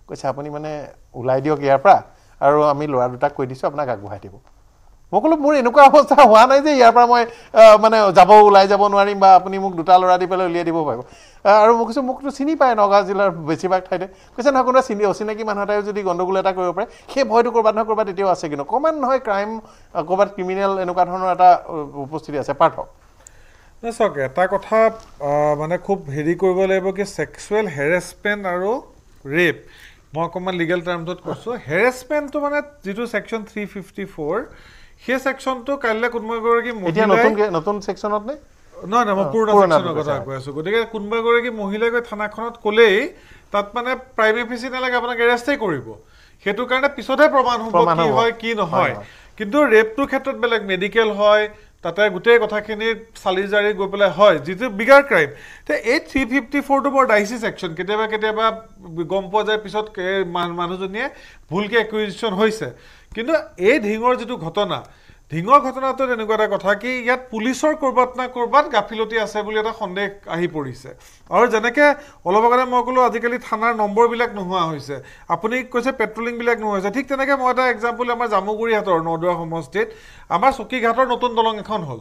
কৈছে আপুনি মানে ওলাই দিয়ক ইয়াৰ পৰা আৰু আমি ল'ৰা দুটাক কৈ দিছোঁ আপোনাক আগবঢ়াই দিব মই ক'লোঁ মোৰ এনেকুৱা অৱস্থা হোৱা নাই যে ইয়াৰ পৰা মই মানে যাব ওলাই যাব নোৱাৰিম বা আপুনি মোক দুটা ল'ৰা দি পেলাই উলিয়াই দিব পাৰিব আৰু মোক কৈছোঁ মোকতো চিনি পায় নগাঁও জিলাৰ বেছিভাগ ঠাইতে কৈছে নহয় কোনোবা চিনি অচিনাকি মানুহ এটাইও যদি গণ্ডগোল এটা কৰিব পাৰে সেই ভয়টো ক'ৰবাত নহয় ক'ৰবাত এতিয়াও আছে কিন্তু অকণমান নহয় ক্ৰাইম ক'ৰবাত ক্ৰিমিনেল এনেকুৱা ধৰণৰ এটা উপস্থিতি আছে পাৰ্থক চাওক এটা কথা মানে খুব হেৰি কৰিব লাগিব কি ছেক্সুৱেল হেৰেচমেণ্ট আৰু ৰেপ মই অকণমান লিগেল টাৰ্মছত কৈছোঁ হেৰেচমেণ্টটো মানে যিটো ছেকশ্যন থ্ৰী ফিফটি ফ'ৰ সেই ছেকশ্যনটো কাইলৈ কোনোবা এগৰাকী নতুন ছেকশ্যনত নে নহয় নহয় মই পুৰণা ছেকশ্যনৰ কথা কৈ আছোঁ গতিকে কোনোবা এগৰাকী মহিলাই গৈ থানাখনত ক'লেই তাত মানে প্ৰাইভেট ফিচি নালাগে আপোনাক এৰেষ্টেই কৰিব সেইটো কাৰণে পিছতহে প্ৰমাণ হ'ব কি হয় কি নহয় কিন্তু ৰেপটোৰ ক্ষেত্ৰত বেলেগ মেডিকেল হয় তাতে গোটেই কথাখিনি চালি জাৰি গৈ পেলাই হয় যিটো বিগাৰ ক্ৰাইম তে এই থ্ৰী ফিফটি ফ'ৰটো বৰ ডাইচিছ একশ্যন কেতিয়াবা কেতিয়াবা গম পোৱা যায় পিছত মানুহজনীয়ে ভুলকৈ একুইজিশ্যন হৈছে কিন্তু এই ঢিঙৰ যিটো ঘটনা ঢিঙৰ ঘটনাটো এনেকুৱা এটা কথা কি ইয়াত পুলিচৰ ক'ৰবাত না ক'ৰবাত গাফিলতি আছে বুলি এটা সন্দেহ আহি পৰিছে আৰু যেনেকৈ অলপ আগতে মই ক'লোঁ আজিকালি থানাৰ নম্বৰবিলাক নোহোৱা হৈছে আপুনি কৈছে পেট্ৰলিংবিলাক নোহোৱা হৈছে ঠিক তেনেকৈ মই এটা এক্সাম্পল আমাৰ জামুগুৰি জামুগুৰিহাটৰ নদুৱা সমষ্টিত আমাৰ চকীঘাটৰ নতুন দলং এখন হ'ল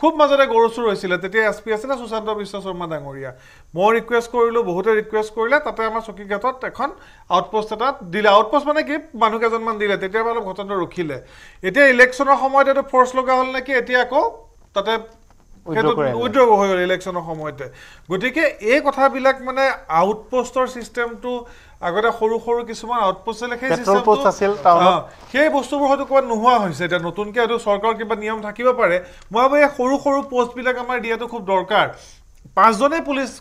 খুব মাজতে গৰু চোৰ হৈছিলে তেতিয়া এছ পি আছিলে সুশান্ত বিশ্ব শৰ্মা ডাঙৰীয়া মই ৰিকুৱেষ্ট কৰিলোঁ বহুতে ৰিকুৱেষ্ট কৰিলে তাতে আমাৰ চকীঘাটত এখন আউটপষ্ট এটা দিলে আউটপষ্ট মানে কি কেইজনমান দিলে তেতিয়াৰ পৰা অলপ ঘটনাটো ৰখিলে এতিয়া ইলেকশ্যনৰ সময়ত এইটো ফৰ্চ লগা হ'ল নেকি এতিয়া আকৌ তাতে উদ্ৰৱ হৈ গ'ল ইলেকশ্যনৰ সময়তে গতিকে এই কথাবিলাক মানে আউটপোষ্টৰ চিষ্টেমটো আগতে সৰু সৰু কিছুমান আউটপোষ্ট সেই আছিল সেই বস্তুবোৰ হয়তো ক'ৰবাত নোহোৱা হৈছে এতিয়া নতুনকে হয়তো চৰকাৰৰ কিবা নিয়ম থাকিব পাৰে মই ভাবোঁ এই সৰু সৰু পষ্টবিলাক আমাৰ দিয়াটো খুব দৰকাৰ পাঁচজনে পুলিচ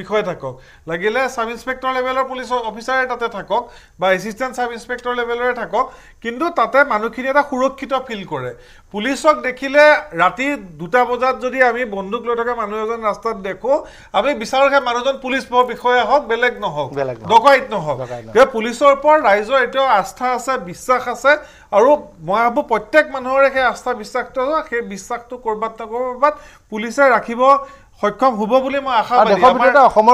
বিষয় থাকক লাগিলে চাব ইনস্পেক্টৰ লেভেলৰ পুলিচ অফিচাৰে তাতে থাকক বা এচিষ্টেণ্ট চাব ইনস্পেক্টৰ লেভেলৰে থাকক কিন্তু তাতে মানুহখিনি এটা সুৰক্ষিত ফিল কৰে পুলিচক দেখিলে ৰাতি দুটা বজাত যদি আমি বন্দুক লৈ থকা মানুহ এজন ৰাস্তাত দেখোঁ আমি বিচাৰোঁ সেই মানুহজন পুলিচ বিষয়া হওক বেলেগ নহওক ডকাইত নহওক গতিকে পুলিচৰ ওপৰত ৰাইজৰ এতিয়াও আস্থা আছে বিশ্বাস আছে আৰু মই ভাবোঁ প্ৰত্যেক মানুহৰে সেই আস্থা বিশ্বাসটো সেই বিশ্বাসটো ক'ৰবাত নক'ৰবাত পুলিচে ৰাখিব সক্ষম হব বুলি মই আশাবাদী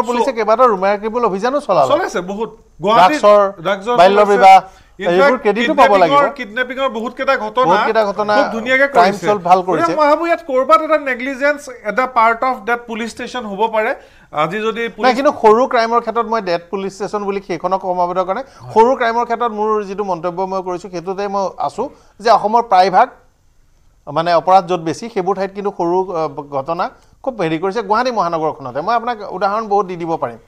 পুলিচে কেইবাটাও ৰুমে ৰাখিবলৈ অভিযানো চলালে চলাইছে বহুত সৰু ক্ৰাইমৰ ক্ষেত্ৰত মই ডেড পুলিচ ষ্টেচন বুলি সেইখনক সমাবেতৰ সৰু ক্ৰাইমৰ ক্ষেত্ৰত মোৰ যিটো মন্তব্য মই কৰিছো সেইটোতে মই আছো যে অসমৰ প্ৰায়ভাগ মানে অপৰাধ য'ত বেছি সেইবোৰ ঠাইত কিন্তু সৰু ঘটনা খুব হেৰি কৰিছে গুৱাহাটী মহানগৰখনতে মই আপোনাক উদাহৰণ বহুত দি দিব পাৰিম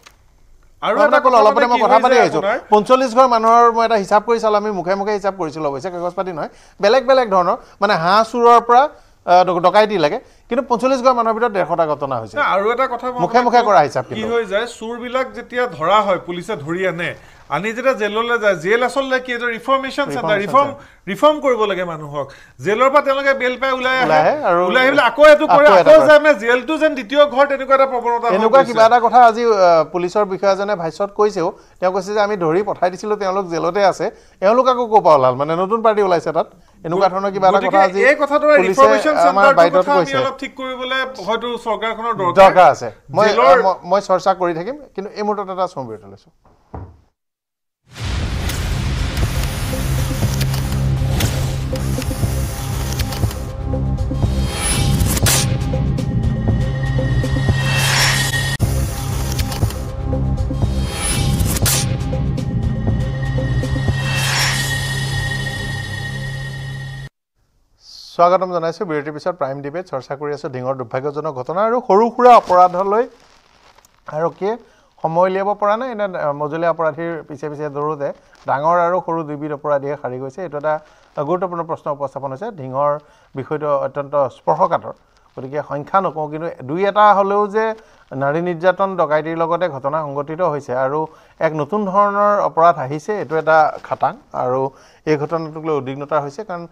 আৰু এটা ক'লো অলপতে মই কথা পাতি আহিছোঁ পঞ্চল্লিছ ঘৰ মানুহৰ মই এটা হিচাপ কৰি চালোঁ আমি মুখে মুখে হিচাপ কৰিছিলোঁ অৱশ্যে কাগজ পাতি নহয় বেলেগ বেলেগ ধৰণৰ মানে হাঁহ চোৰৰ পৰা ডকাইতি লাগে কিন্তু পঞ্চল্লিছ ঘৰ মানুহৰ ভিতৰত ডেৰশটা ঘটনা হৈছে আৰু এটা কথা মুখে মুখে কৰা হিচাপ কি হৈ যায় চোৰবিলাক যেতিয়া ধৰা হয় পুলিচে ধৰি আনে আনি যেতিয়া জেললৈ যায় জেল আচলতে কি এইটো ৰিফৰ্মেশ্যন চেণ্টাৰ ৰিফৰ্ম ৰিফৰ্ম কৰিব লাগে মানুহক জেলৰ পৰা তেওঁলোকে বেল পাই ওলাই আহে ওলাই আহিবলৈ আকৌ এইটো কৰে আকৌ যায় মানে জেলটো যেন দ্বিতীয় ঘৰ তেনেকুৱা এটা প্ৰৱণতা এনেকুৱা কিবা এটা কথা আজি পুলিচৰ বিষয়াজনে ভাষ্যত কৈছেও তেওঁ কৈছে যে আমি ধৰি পঠাই দিছিলোঁ তেওঁলোক জেলতে আছে এওঁলোক আকৌ ক'ৰ পৰা ওলাল মানে নতুন পাৰ্টি ওলাইছে তাত এনেকুৱা ধৰণৰ কিবা এটা কথা আজি এই কথাটো ইনফৰমেশ্যন চেণ্টাৰ বাইদেউ অলপ ঠিক কৰিবলৈ হয়তো চৰকাৰখনৰ দৰকাৰ আছে মই চৰ্চা কৰি থাকিম কিন্তু এই মুহূৰ্তত এটা সম্বিৰত লৈছোঁ স্বাগতম জানাইছোঁ বিৰতিৰ পিছত প্ৰাইম টিভিত চৰ্চা কৰি আছোঁ ঢিঙৰ দুৰ্ভাগ্যজনক ঘটনা আৰু সৰু সুৰা অপৰাধলৈ আৰক্ষীয়ে সময় উলিয়াব পৰা নাই এনে মজলীয়া অপৰাধীৰ পিছে পিছে দৌৰোতে ডাঙৰ আৰু সৰু দুবিধ অপৰাধীয়ে সাৰি গৈছে এইটো এটা গুৰুত্বপূৰ্ণ প্ৰশ্ন উপস্থাপন হৈছে ঢিঙৰ বিষয়টো অত্যন্ত স্পৰ্শকাতৰ গতিকে সংখ্যা নকওঁ কিন্তু দুই এটা হ'লেও যে নাৰী নিৰ্যাতন ডকাইতিৰ লগতে ঘটনা সংঘটিত হৈছে আৰু এক নতুন ধৰণৰ অপৰাধ আহিছে এইটো এটা খাটাং আৰু এই ঘটনাটোক লৈ উদ্বিগ্নতা হৈছে কাৰণ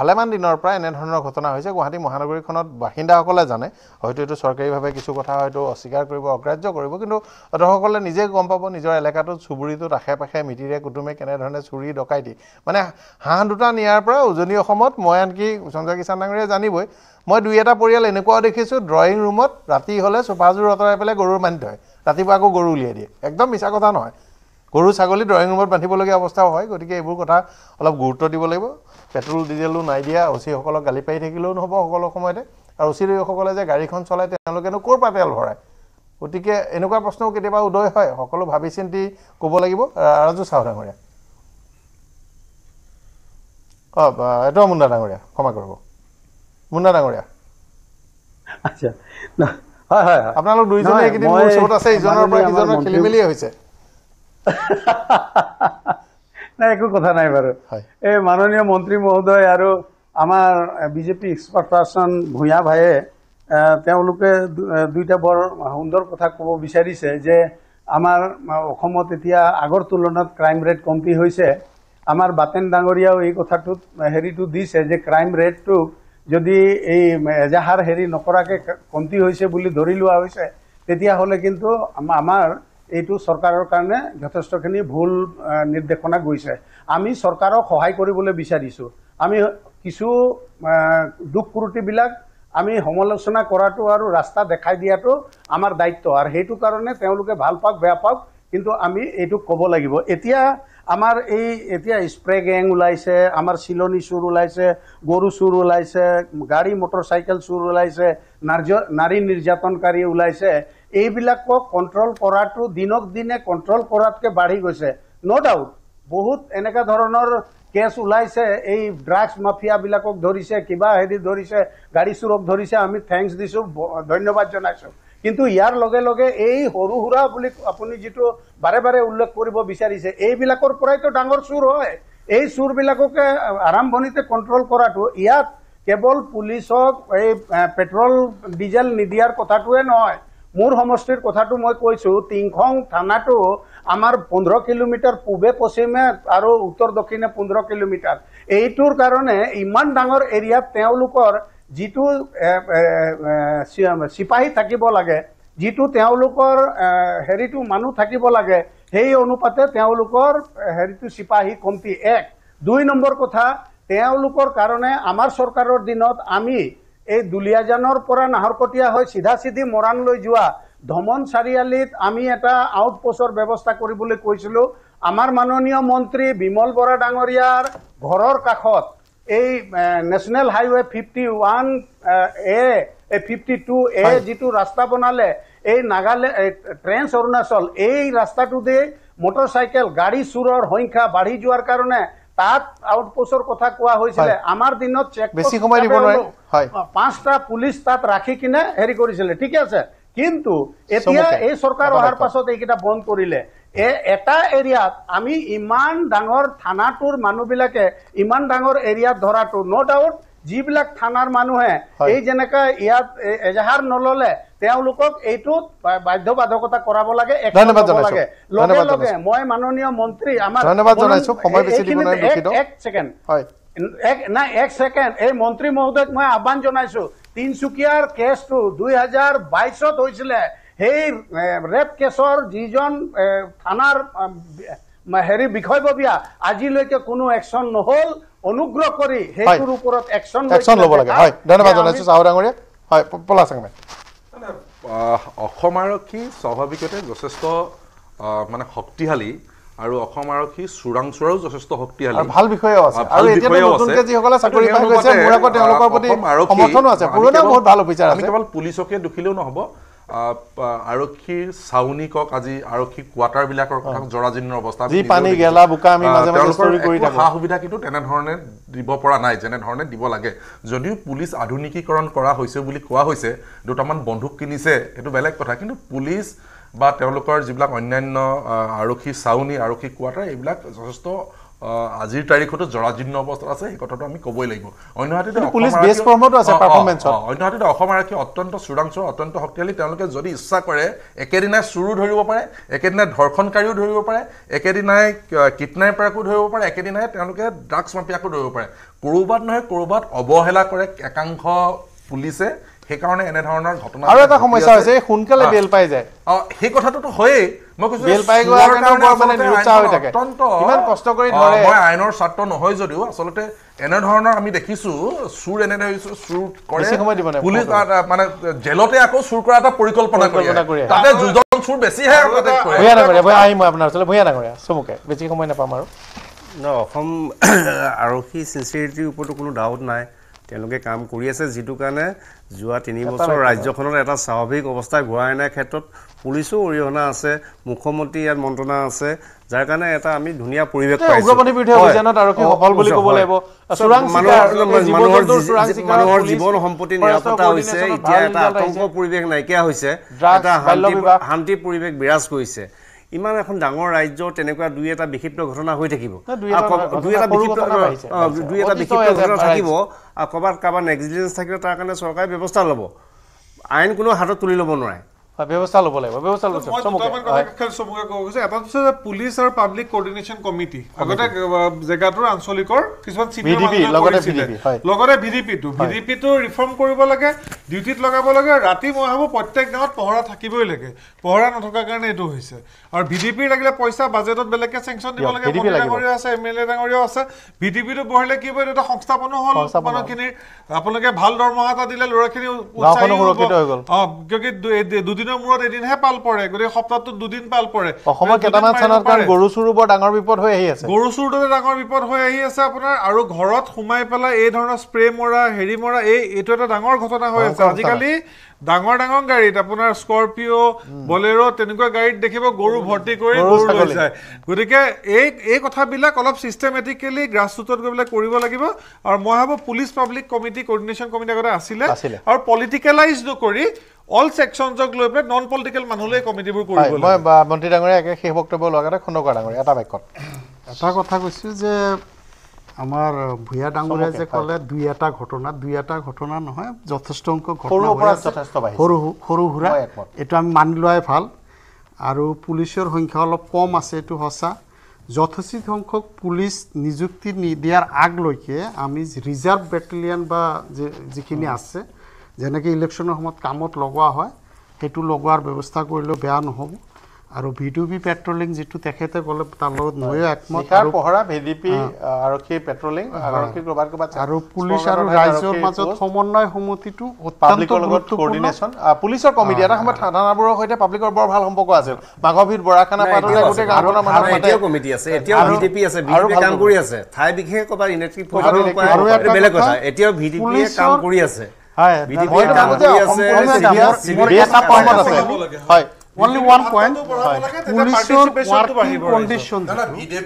ভালেমান দিনৰ পৰা এনেধৰণৰ ঘটনা হৈছে গুৱাহাটী মহানগৰীখনত বাসিন্দাসকলে জানে হয়তো এইটো চৰকাৰীভাৱে কিছু কথা হয়তো অস্বীকাৰ কৰিব অগ্ৰাহ্য কৰিব কিন্তু দৰ্শকলে নিজে গম পাব নিজৰ এলেকাটোত চুবুৰীটোত আশে পাশে মিটিৰে কুটুমে কেনেধৰণে চুৰি চুৰি ডকাইতি মানে হাঁহ দুটা নিয়াৰ পৰা উজনি অসমত মই আনকি সঞ্জয় কিষাণ ডাঙৰিয়া জানিবই মই দুই এটা পৰিয়াল এনেকুৱাও দেখিছোঁ ড্ৰয়িং ৰুমত ৰাতি হ'লে চোফাযোৰ আঁতৰাই পেলাই গৰুৰ বান্ধি থয় ৰাতিপুৱা আকৌ গৰু উলিয়াই দিয়ে একদম মিছা কথা নহয় গৰু ছাগলী ড্ৰয়িং ৰুমত বান্ধিবলগীয়া অৱস্থাও হয় গতিকে এইবোৰ কথা অলপ গুৰুত্ব দিব লাগিব পেট্ৰল ডিজেলো নাই দিয়া অচিসকলক গালি পাৰি থাকিলেও নহ'ব সকলো সময়তে আৰু অচিৰসকলে যে গাড়ীখন চলাই তেওঁলোকেনো ক'ৰ পৰা তেল ভৰাই গতিকে এনেকুৱা প্ৰশ্নও কেতিয়াবা উদয় হয় সকলো ভাবি চিন্তি ক'ব লাগিব ৰাজু চাহ ডাঙৰীয়া অঁ এইটো মুণ্ডা ডাঙৰীয়া ক্ষমা কৰিব মুন্না ডাঙৰীয়া আচ্ছা হয় হয় আপোনালোক দুইজনে এইকেইদিন মোৰ ওচৰত আছে ইজনৰ পৰা সিজনৰ খেলি মেলিয়ে হৈছে নাই একো কথা নাই বাৰু এই মাননীয় মন্ত্ৰী মহোদয় আৰু আমাৰ বিজেপি এক্সপাৰ্ট পাৰ্চন ভূঞা ভায়ে তেওঁলোকে দুইটা বৰ সুন্দৰ কথা ক'ব বিচাৰিছে যে আমাৰ অসমত এতিয়া আগৰ তুলনাত ক্ৰাইম ৰেট কমতি হৈছে আমাৰ বাটেন ডাঙৰীয়াও এই কথাটোত হেৰিটো দিছে যে ক্ৰাইম ৰেটটোক যদি এই এজাহাৰ হেৰি নকৰাকৈ কমটি হৈছে বুলি ধৰি লোৱা হৈছে তেতিয়াহ'লে কিন্তু আমাৰ এইটো চৰকাৰৰ কাৰণে যথেষ্টখিনি ভুল নিৰ্দেশনা গৈছে আমি চৰকাৰক সহায় কৰিবলৈ বিচাৰিছোঁ আমি কিছু দুখ ক্ৰুটিবিলাক আমি সমালোচনা কৰাটো আৰু ৰাস্তা দেখাই দিয়াটো আমাৰ দায়িত্ব আৰু সেইটো কাৰণে তেওঁলোকে ভাল পাওক বেয়া পাওক কিন্তু আমি এইটো ক'ব লাগিব এতিয়া আমাৰ এই এতিয়া স্প্ৰে গেং ওলাইছে আমাৰ চিলনি চুৰ ওলাইছে গৰু চুৰ ওলাইছে গাড়ী মটৰ চাইকেল চুৰ ওলাইছে নাৰ্য নাৰী নিৰ্যাতনকাৰী ওলাইছে এইবিলাকক কণ্ট্ৰল কৰাটো দিনক দিনে কণ্ট্ৰল কৰাতকৈ বাঢ়ি গৈছে ন' ডাউট বহুত এনেকুৱা ধৰণৰ কেছ ওলাইছে এই ড্ৰাগছ মাফিয়াবিলাকক ধৰিছে কিবা হেৰি ধৰিছে গাড়ী চুৰক ধৰিছে আমি থেংকছ দিছোঁ ধন্যবাদ জনাইছোঁ কিন্তু ইয়াৰ লগে লগে এই সৰু সুৰা বুলি আপুনি যিটো বাৰে বাৰে উল্লেখ কৰিব বিচাৰিছে এইবিলাকৰ পৰাইতো ডাঙৰ চুৰ হয় এই চুৰবিলাককে আৰম্ভণিতে কণ্ট্ৰল কৰাটো ইয়াত কেৱল পুলিচক এই পেট্ৰল ডিজেল নিদিয়াৰ কথাটোৱে নহয় মোৰ সমষ্টিৰ কথাটো মই কৈছোঁ টিংখং থানাটো আমাৰ পোন্ধৰ কিলোমিটাৰ পূবে পশ্চিমে আৰু উত্তৰ দক্ষিণে পোন্ধৰ কিলোমিটাৰ এইটোৰ কাৰণে ইমান ডাঙৰ এৰিয়াত তেওঁলোকৰ যিটো চিপাহী থাকিব লাগে যিটো তেওঁলোকৰ হেৰিটো মানুহ থাকিব লাগে সেই অনুপাতে তেওঁলোকৰ হেৰিটো চিপাহী কমটি এক দুই নম্বৰ কথা তেওঁলোকৰ কাৰণে আমাৰ চৰকাৰৰ দিনত আমি এই দুলীয়াজানৰ পৰা নাহৰকটীয়া হৈ চিধা চিধি মৰাণলৈ যোৱা ধমন চাৰিআলিত আমি এটা আউটপোষ্টৰ ব্যৱস্থা কৰিবলৈ কৈছিলোঁ আমাৰ মাননীয় মন্ত্ৰী বিমল বৰা ডাঙৰীয়াৰ ঘৰৰ কাষত এই national highway fifty one A fifty two A যিটো ৰাস্তা বনালে এই নাগালেণ্ড ট্ৰেন্স অৰুণাচল এই ৰাস্তাটো দি মটৰ চাইকেল গাড়ী চোৰৰ সংখ্যা বাঢ়ি যোৱাৰ কাৰণে তাত আউটপোষ্টৰ কথা কোৱা হৈছিলে আমাৰ দিনত চেক পাঁচটা পুলিচ তাত ৰাখি কিনে হেৰি কৰিছিলে ঠিকে আছে কিন্তু এতিয়া এই চৰকাৰ অহাৰ পাছত এইকেইটা বন্ধ কৰিলে এটা এৰিয়াত আমি ইমান ডাঙৰ থানাটোৰ মানুহবিলাকে ইমান ডাঙৰ এৰিয়াত ধৰাটো ন' ডাউট যিবিলাক থানাৰ মানুহে এই যেনেকৈ ইয়াত এজাহাৰ নললে তেওঁলোকক এইটো বাধ্যবাধকতা কৰাব লাগে ধন্যবাদ লগে মই মাননীয় মন্ত্ৰী আমাৰ এক ছেকেণ্ড এই মন্ত্ৰী মহোদয়ক মই আহ্বান জনাইছো তিনিচুকীয়াৰ কেছটো দুই হাজাৰ বাইছত হৈছিলে সেই ৰেপ কেছৰ যিজন থানাৰ হেৰি বিষয়ববীয়া আজিলৈকে কোনো একশ্যন নহ'ল অনুগ্ৰহ কৰি সেইটোৰ ওপৰত একশ্যন ল'ব লাগে হয় ধন্যবাদ জনাইছোঁ চাহু ডাঙৰীয়া হয় পলা চাংমে অসম আৰক্ষী স্বাভাৱিকতে যথেষ্ট মানে শক্তিশালী আৰু অসম আৰক্ষী চোৰাং চোৰাও যথেষ্ট শক্তিশালী ভাল বিষয়ে আছে পুলিচকে দুখিলেও নহ'ব আৰক্ষী চাউনী কওক আজি আৰক্ষী কোৱাৰ্টাৰবিলাকৰ কথা জৰাজীৰ্ণ অৱস্থা যি পানী গেলা বোকা আমি মাজে মাজে ষ্টৰি কৰি থাকো সা সুবিধা কিন্তু তেনেধৰণে দিব পৰা নাই যেনেধৰণে দিব লাগে যদিও পুলিচ আধুনিকীকৰণ কৰা হৈছে বুলি কোৱা হৈছে দুটামান বন্দুক কিনিছে সেইটো বেলেগ কথা কিন্তু পুলিচ বা তেওঁলোকৰ যিবিলাক অন্যান্য আৰক্ষী চাউনী আৰক্ষী কোৱাৰ্টাৰ এইবিলাক যথেষ্ট আজিৰ তাৰিখতো জৰাজীৰ্ণ অৱস্থাত আছে সেই কথাটো আমি ক'বই লাগিব অন্যহাতে অসম আৰক্ষী অত্যন্ত চোৰাংচোৰ অত্যন্ত শক্তিশালী তেওঁলোকে যদি ইচ্ছা কৰে একেদিনাই চোৰো ধৰিব পাৰে একেদিনাই ধৰ্ষণকাৰীও ধৰিব পাৰে একেদিনাই কীটনাইপাৰকো ধৰিব পাৰে একেদিনাই তেওঁলোকে ড্ৰাগছ মাফিয়াকো ধৰিব পাৰে ক'ৰবাত নহয় ক'ৰবাত অৱহেলা কৰে একাংশ পুলিচে সেইকাৰণে এনেধৰণৰ ঘটনা আৰু এটা সমস্যা হৈছে সোনকালে বেল পাই যায় অঁ সেই কথাটোতো হয়েই তেওঁলোকে কাম কৰি আছে যিটো কাৰণে যোৱা তিনি বছৰ ৰাজ্যখনৰ এটা স্বাভাৱিক অৱস্থা ঘূৰাই অনাৰ ক্ষেত্ৰত পুলিচো অৰিহণা আছে মুখ্যমন্ত্ৰী ইয়াত মন্ত্ৰণা আছে যাৰ কাৰণে এটা আমি ধুনীয়া পৰিৱেশ উগ্ৰপন্থী মানুহৰ জীৱন সম্পত্তি নিৰাপত্তা হৈছে এতিয়া এটা আতংক পৰিৱেশ নাইকিয়া হৈছে এটা শান্তি পৰিৱেশ বিৰাজ কৰিছে ইমান এখন ডাঙৰ ৰাজ্য তেনেকুৱা দুই এটা বিক্ষিপ্ত ঘটনা হৈ থাকিব দুই এটা বিক্ষিপ্ত ঘটনা থাকিব আৰু ক'ৰবাত কাৰোবাৰ নেগলিজেঞ্চ থাকিলে তাৰ কাৰণে চৰকাৰে ব্যৱস্থা ল'ব আইন কোনো হাতত তুলি ল'ব নোৱাৰে ব্যৱস্থা ল'ব লাগিব ব্যৱস্থা লৈছে তাৰপিছত পুলিচ আৰু পাব্লিক কৰ্ডিনেশ্যন কমিটি আগতে জেগাটোৰ আঞ্চলিকৰ কিছুমান লগতে ভি ডি পিটো ভি ডি পিটো ৰিফৰ্ম কৰিব লাগে ডিউটিত লগাব লাগে ৰাতি মই ভাবোঁ প্ৰত্যেক গাঁৱত পহৰা থাকিবই লাগে পহৰা নথকাৰ কাৰণে এইটো হৈছে আৰু ভি লাগিলে পইচা বাজেটত বেলেগকে চেংচন দিব লাগে মন্ত্ৰী ডাঙৰীয়া আছে এম এল আছে ভি ডি বহিলে কি কৰিব এটা সংস্থাপনো হ'ল মানুহখিনিৰ আপোনালোকে ভাল দৰমহা এটা দিলে ল'ৰাখিনি উৎসাহিত হ'ব অঁ কিয়কি দুদিনৰ দুদিনৰ মূৰত এদিনহে পাল পৰে গতিকে সপ্তাহটোত দুদিন পাল পৰে অসমৰ কেইটামান স্থানত কাৰণ গৰু চুৰো বৰ ডাঙৰ বিপদ হৈ আহি আছে গৰু চুৰটোতে ডাঙৰ বিপদ হৈ আহি আছে আপোনাৰ আৰু ঘৰত সোমাই পেলাই এই ধৰণৰ স্প্ৰে মৰা হেৰি মৰা এই এইটো এটা ডাঙৰ ঘটনা হৈ আছে আজিকালি ডাঙৰ ডাঙৰ গাড়ীত আপোনাৰ স্কৰপিঅ' বলেৰ' তেনেকুৱা গাড়ীত দেখিব গৰু ভৰ্তি কৰি গৰু লৈ যায় গতিকে এই এই কথাবিলাক অলপ ছিষ্টেমেটিকেলি গ্ৰাছৰুটত গৈ পেলাই কৰিব লাগিব আৰু মই ভাবোঁ police public committee coordination committee আগতে আছিলে আৰু পলিটিকেলাইজ নকৰি অল ছেকশ্যনক লৈ পেলাই নন পলিটিকেল মানুহলৈ কমিটিবোৰ কৰিব মই মন্ত্ৰী ডাঙৰীয়া একে শেষ বক্তব্য লগাতে খুন্দকৰ ডাঙৰীয়া এটা বাক্যত এটা কথা কৈছো যে আমাৰ ভূঞা ডাঙৰীয়াই যে ক'লে দুই এটা ঘটনা দুই এটা ঘটনা নহয় যথেষ্ট অংক ঘটনা সৰু সুৰা এইটো আমি মানি লোৱাই ভাল আৰু পুলিচৰ সংখ্যা অলপ কম আছে এইটো সঁচা যথেষ্ট সংখ্যক পুলিচ নিযুক্তি নিদিয়াৰ আগলৈকে আমি ৰিজাৰ্ভ বেটেলিয়ান বা যিখিনি আছে যেনেকৈ ইলেকশ্যনৰ সময়ত কামত লগোৱা হয় সেইটো লগোৱাৰ ব্যৱস্থা কৰিলেও বেয়া নহ'ব আৰু ভি ডি পি পেট্ৰলিং যিটো তেখেতে ক'লে তাৰ লগত ময়ো একমত আৰু পুলিচ আৰু ৰাইজৰ মাজত সমন্বয় সমিতিটো পুলিচৰ কমিটি এটা সময়ত থানাবোৰৰ সৈতে পাব্লিকৰ বৰ ভাল সম্পৰ্ক আছিল মাঘৰ বৰাখানা আছে হয় বিধি পয়েন্ট আছে হয় only uh, uh, uh, না বিজেপি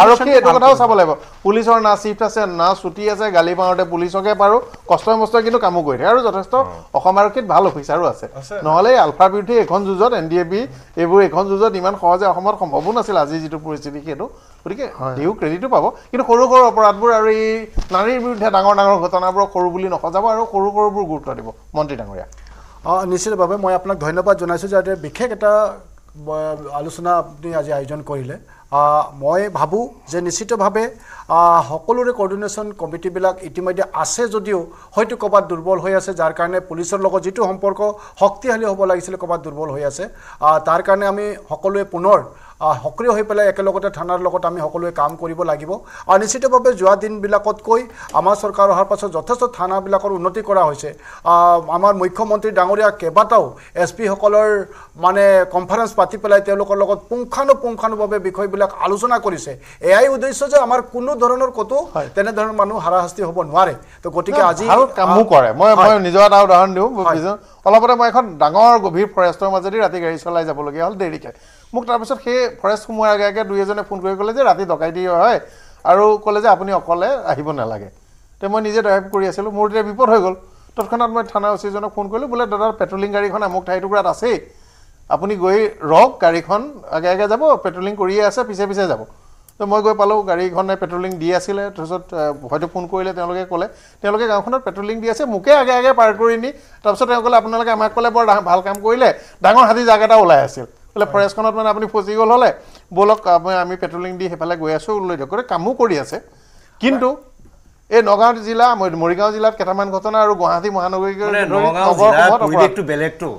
আৰু কি কথাও চাব লাগিব পুলিশৰ না শিফট আছে না চুটি আছে গালি পাওঁতে পুলিচকে পাৰো কষ্টৰ মষ্ট কিন্তু কামো কৰি থাকে আৰু যথেষ্ট অসম আৰক্ষীত ভাল অফিচাৰো আছে নহ'লে আলফা বিৰুদ্ধে এখন যুঁজত এন ডি এ বি এইবোৰ এখন যুঁজত ইমান সহজ যে অসমত সম্ভৱো নাছিল আজি যিটো পৰিস্থিতি সেইটো গতিকে তেওঁ ক্ৰেডিটো পাব কিন্তু সৰু সৰু অপৰাধবোৰ আৰু এই নাৰীৰ বিৰুদ্ধে ডাঙৰ ডাঙৰ ঘটনাবোৰক সৰু বুলি নসজাব আৰু সৰু সৰুবোৰ গুৰুত্ব দিব মন্ত্ৰী ডাঙৰীয়া অঁ নিশ্চিতভাৱে মই আপোনাক ধন্যবাদ জনাইছোঁ যে বিশেষ এটা আলোচনা আপুনি আজি আয়োজন কৰিলে মই ভাবোঁ যে নিশ্চিতভাৱে সকলোৰে কৰ্ডিনেশ্যন কমিটিবিলাক ইতিমধ্যে আছে যদিও হয়তো ক'ৰবাত দুৰ্বল হৈ আছে যাৰ কাৰণে পুলিচৰ লগত যিটো সম্পৰ্ক শক্তিশালী হ'ব লাগিছিলে ক'ৰবাত দুৰ্বল হৈ আছে তাৰ কাৰণে আমি সকলোৱে পুনৰ সক্ৰিয় হৈ পেলাই একেলগতে থানাৰ লগত আমি সকলোৱে কাম কৰিব লাগিব আৰু নিশ্চিতভাৱে যোৱা দিনবিলাকতকৈ আমাৰ চৰকাৰ অহাৰ পাছত যথেষ্ট থানাবিলাকৰ উন্নতি কৰা হৈছে আমাৰ মুখ্যমন্ত্ৰী ডাঙৰীয়া কেইবাটাও এছ পিসকলৰ মানে কনফাৰেঞ্চ পাতি পেলাই তেওঁলোকৰ লগত পুংখানুপুংখানুভাৱে বিষয়বিলাক আলোচনা কৰিছে এয়াই উদ্দেশ্য যে আমাৰ কোনো ধৰণৰ ক'তো তেনেধৰণৰ মানুহ হাৰাশাস্তি হ'ব নোৱাৰে তো গতিকে আজি কামো কৰে মই নিজৰ এটা উদাহৰণ দিওঁ অলপতে মই এখন ডাঙৰ গভীৰ ফৰেষ্টৰ মাজেদি ৰাতি গাড়ী চলাই যাবলগীয়া হ'ল দেৰিকৈ মোক তাৰপিছত সেই ফৰেষ্ট সোমোৱাৰ আগে আগে দুই এজনে ফোন কৰি ক'লে যে ৰাতি ডকাই দি হয় আৰু ক'লে যে আপুনি অকলে আহিব নালাগে তে মই নিজে ড্ৰাইভ কৰি আছিলোঁ মোৰ তেতিয়া বিপদ হৈ গ'ল তৎক্ষণাত মই থানা অচিজনক ফোন কৰিলোঁ বোলে দাদাৰ পেট্ৰলিং গাড়ীখন আমুক ঠাইটুকুৰাত আছেই আপুনি গৈ ৰওক গাড়ীখন আগে আগে যাব পেট্ৰলিং কৰিয়ে আছে পিছে পিছে যাব তো মই গৈ পালোঁ গাড়ীখনে পেট্ৰলিং দি আছিলে তাৰপিছত হয়তো ফোন কৰিলে তেওঁলোকে ক'লে তেওঁলোকে গাঁওখনত পেট্ৰলিং দি আছে মোকে আগে আগে পাৰ কৰি নি তাৰপিছত তেওঁ ক'লে আপোনালোকে আমাক ক'লে বৰ ভাল কাম কৰিলে ডাঙৰ হাতী জাগ এটা ওলাই আছিল বোলে ফৰেষ্টখনত মানে আপুনি ফচি গ'ল হ'লে বোলক আমি পেট্ৰলিং দি সেইফালে গৈ আছোঁ লৈ দিয়ক গতিকে কামো কৰি আছে কিন্তু এই নগাঁও জিলা মৰিগাঁও জিলাত কেইটামান ঘটনা আৰু গুৱাহাটী মহানগৰীটো বেলেগটো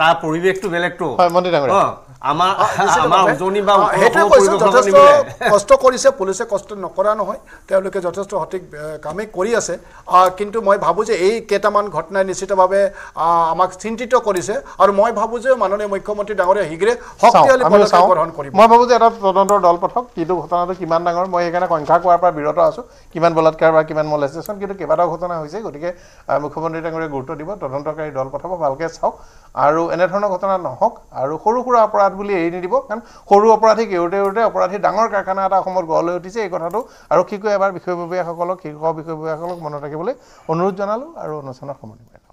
তাৰ পৰিৱেশটো বেলেগটো হয় মন্ত্ৰী ডাঙৰীয়া কষ্ট কৰিছে পুলিচে কষ্ট নকৰা নহয় তেওঁলোকে যথেষ্ট সঠিক কামেই কৰি আছে কিন্তু মই ভাবোঁ যে এই কেইটামান ঘটনাই নিশ্চিতভাৱে আমাক চিন্তিত কৰিছে আৰু মই ভাবোঁ যে মাননীয় মুখ্যমন্ত্ৰী ডাঙৰীয়া শীঘ্ৰে শক্তিশালী মই ভাবোঁ যে এটা তদন্তৰ দল পথক কিন্তু ঘটনাটো কিমান ডাঙৰ মই সেইকাৰণে সংখ্যা কোৱাৰ পৰা বিৰত আছো কিমান বলৎকাৰ বা কিমান মলেষ্টেশ্যন কিন্তু কেইবাটাও ঘটনা হৈছে গতিকে মুখ্যমন্ত্ৰী ডাঙৰীয়া গুৰুত্ব দিব তদন্তকাৰী দল পথকক ভালকৈ চাওক আৰু এনেধৰণৰ ঘটনা নহওক আৰু সৰু সুৰা অপৰাধ বুলি এৰি নিদিব কাৰণ সৰু অপৰাধীক এৰোতে এওঁতে অপৰাধী ডাঙৰ কাৰখানা এটা অসমত গঢ় লৈ উঠিছে এই কথাটো আৰক্ষীকো এবাৰ বিষয়ববীয়াসকলক শীৰ্ষ বিষয়ববীয়াসকলক মনত ৰাখিবলৈ অনুৰোধ জনালোঁ আৰু অনুষ্ঠানৰ সময় মাৰিলোঁ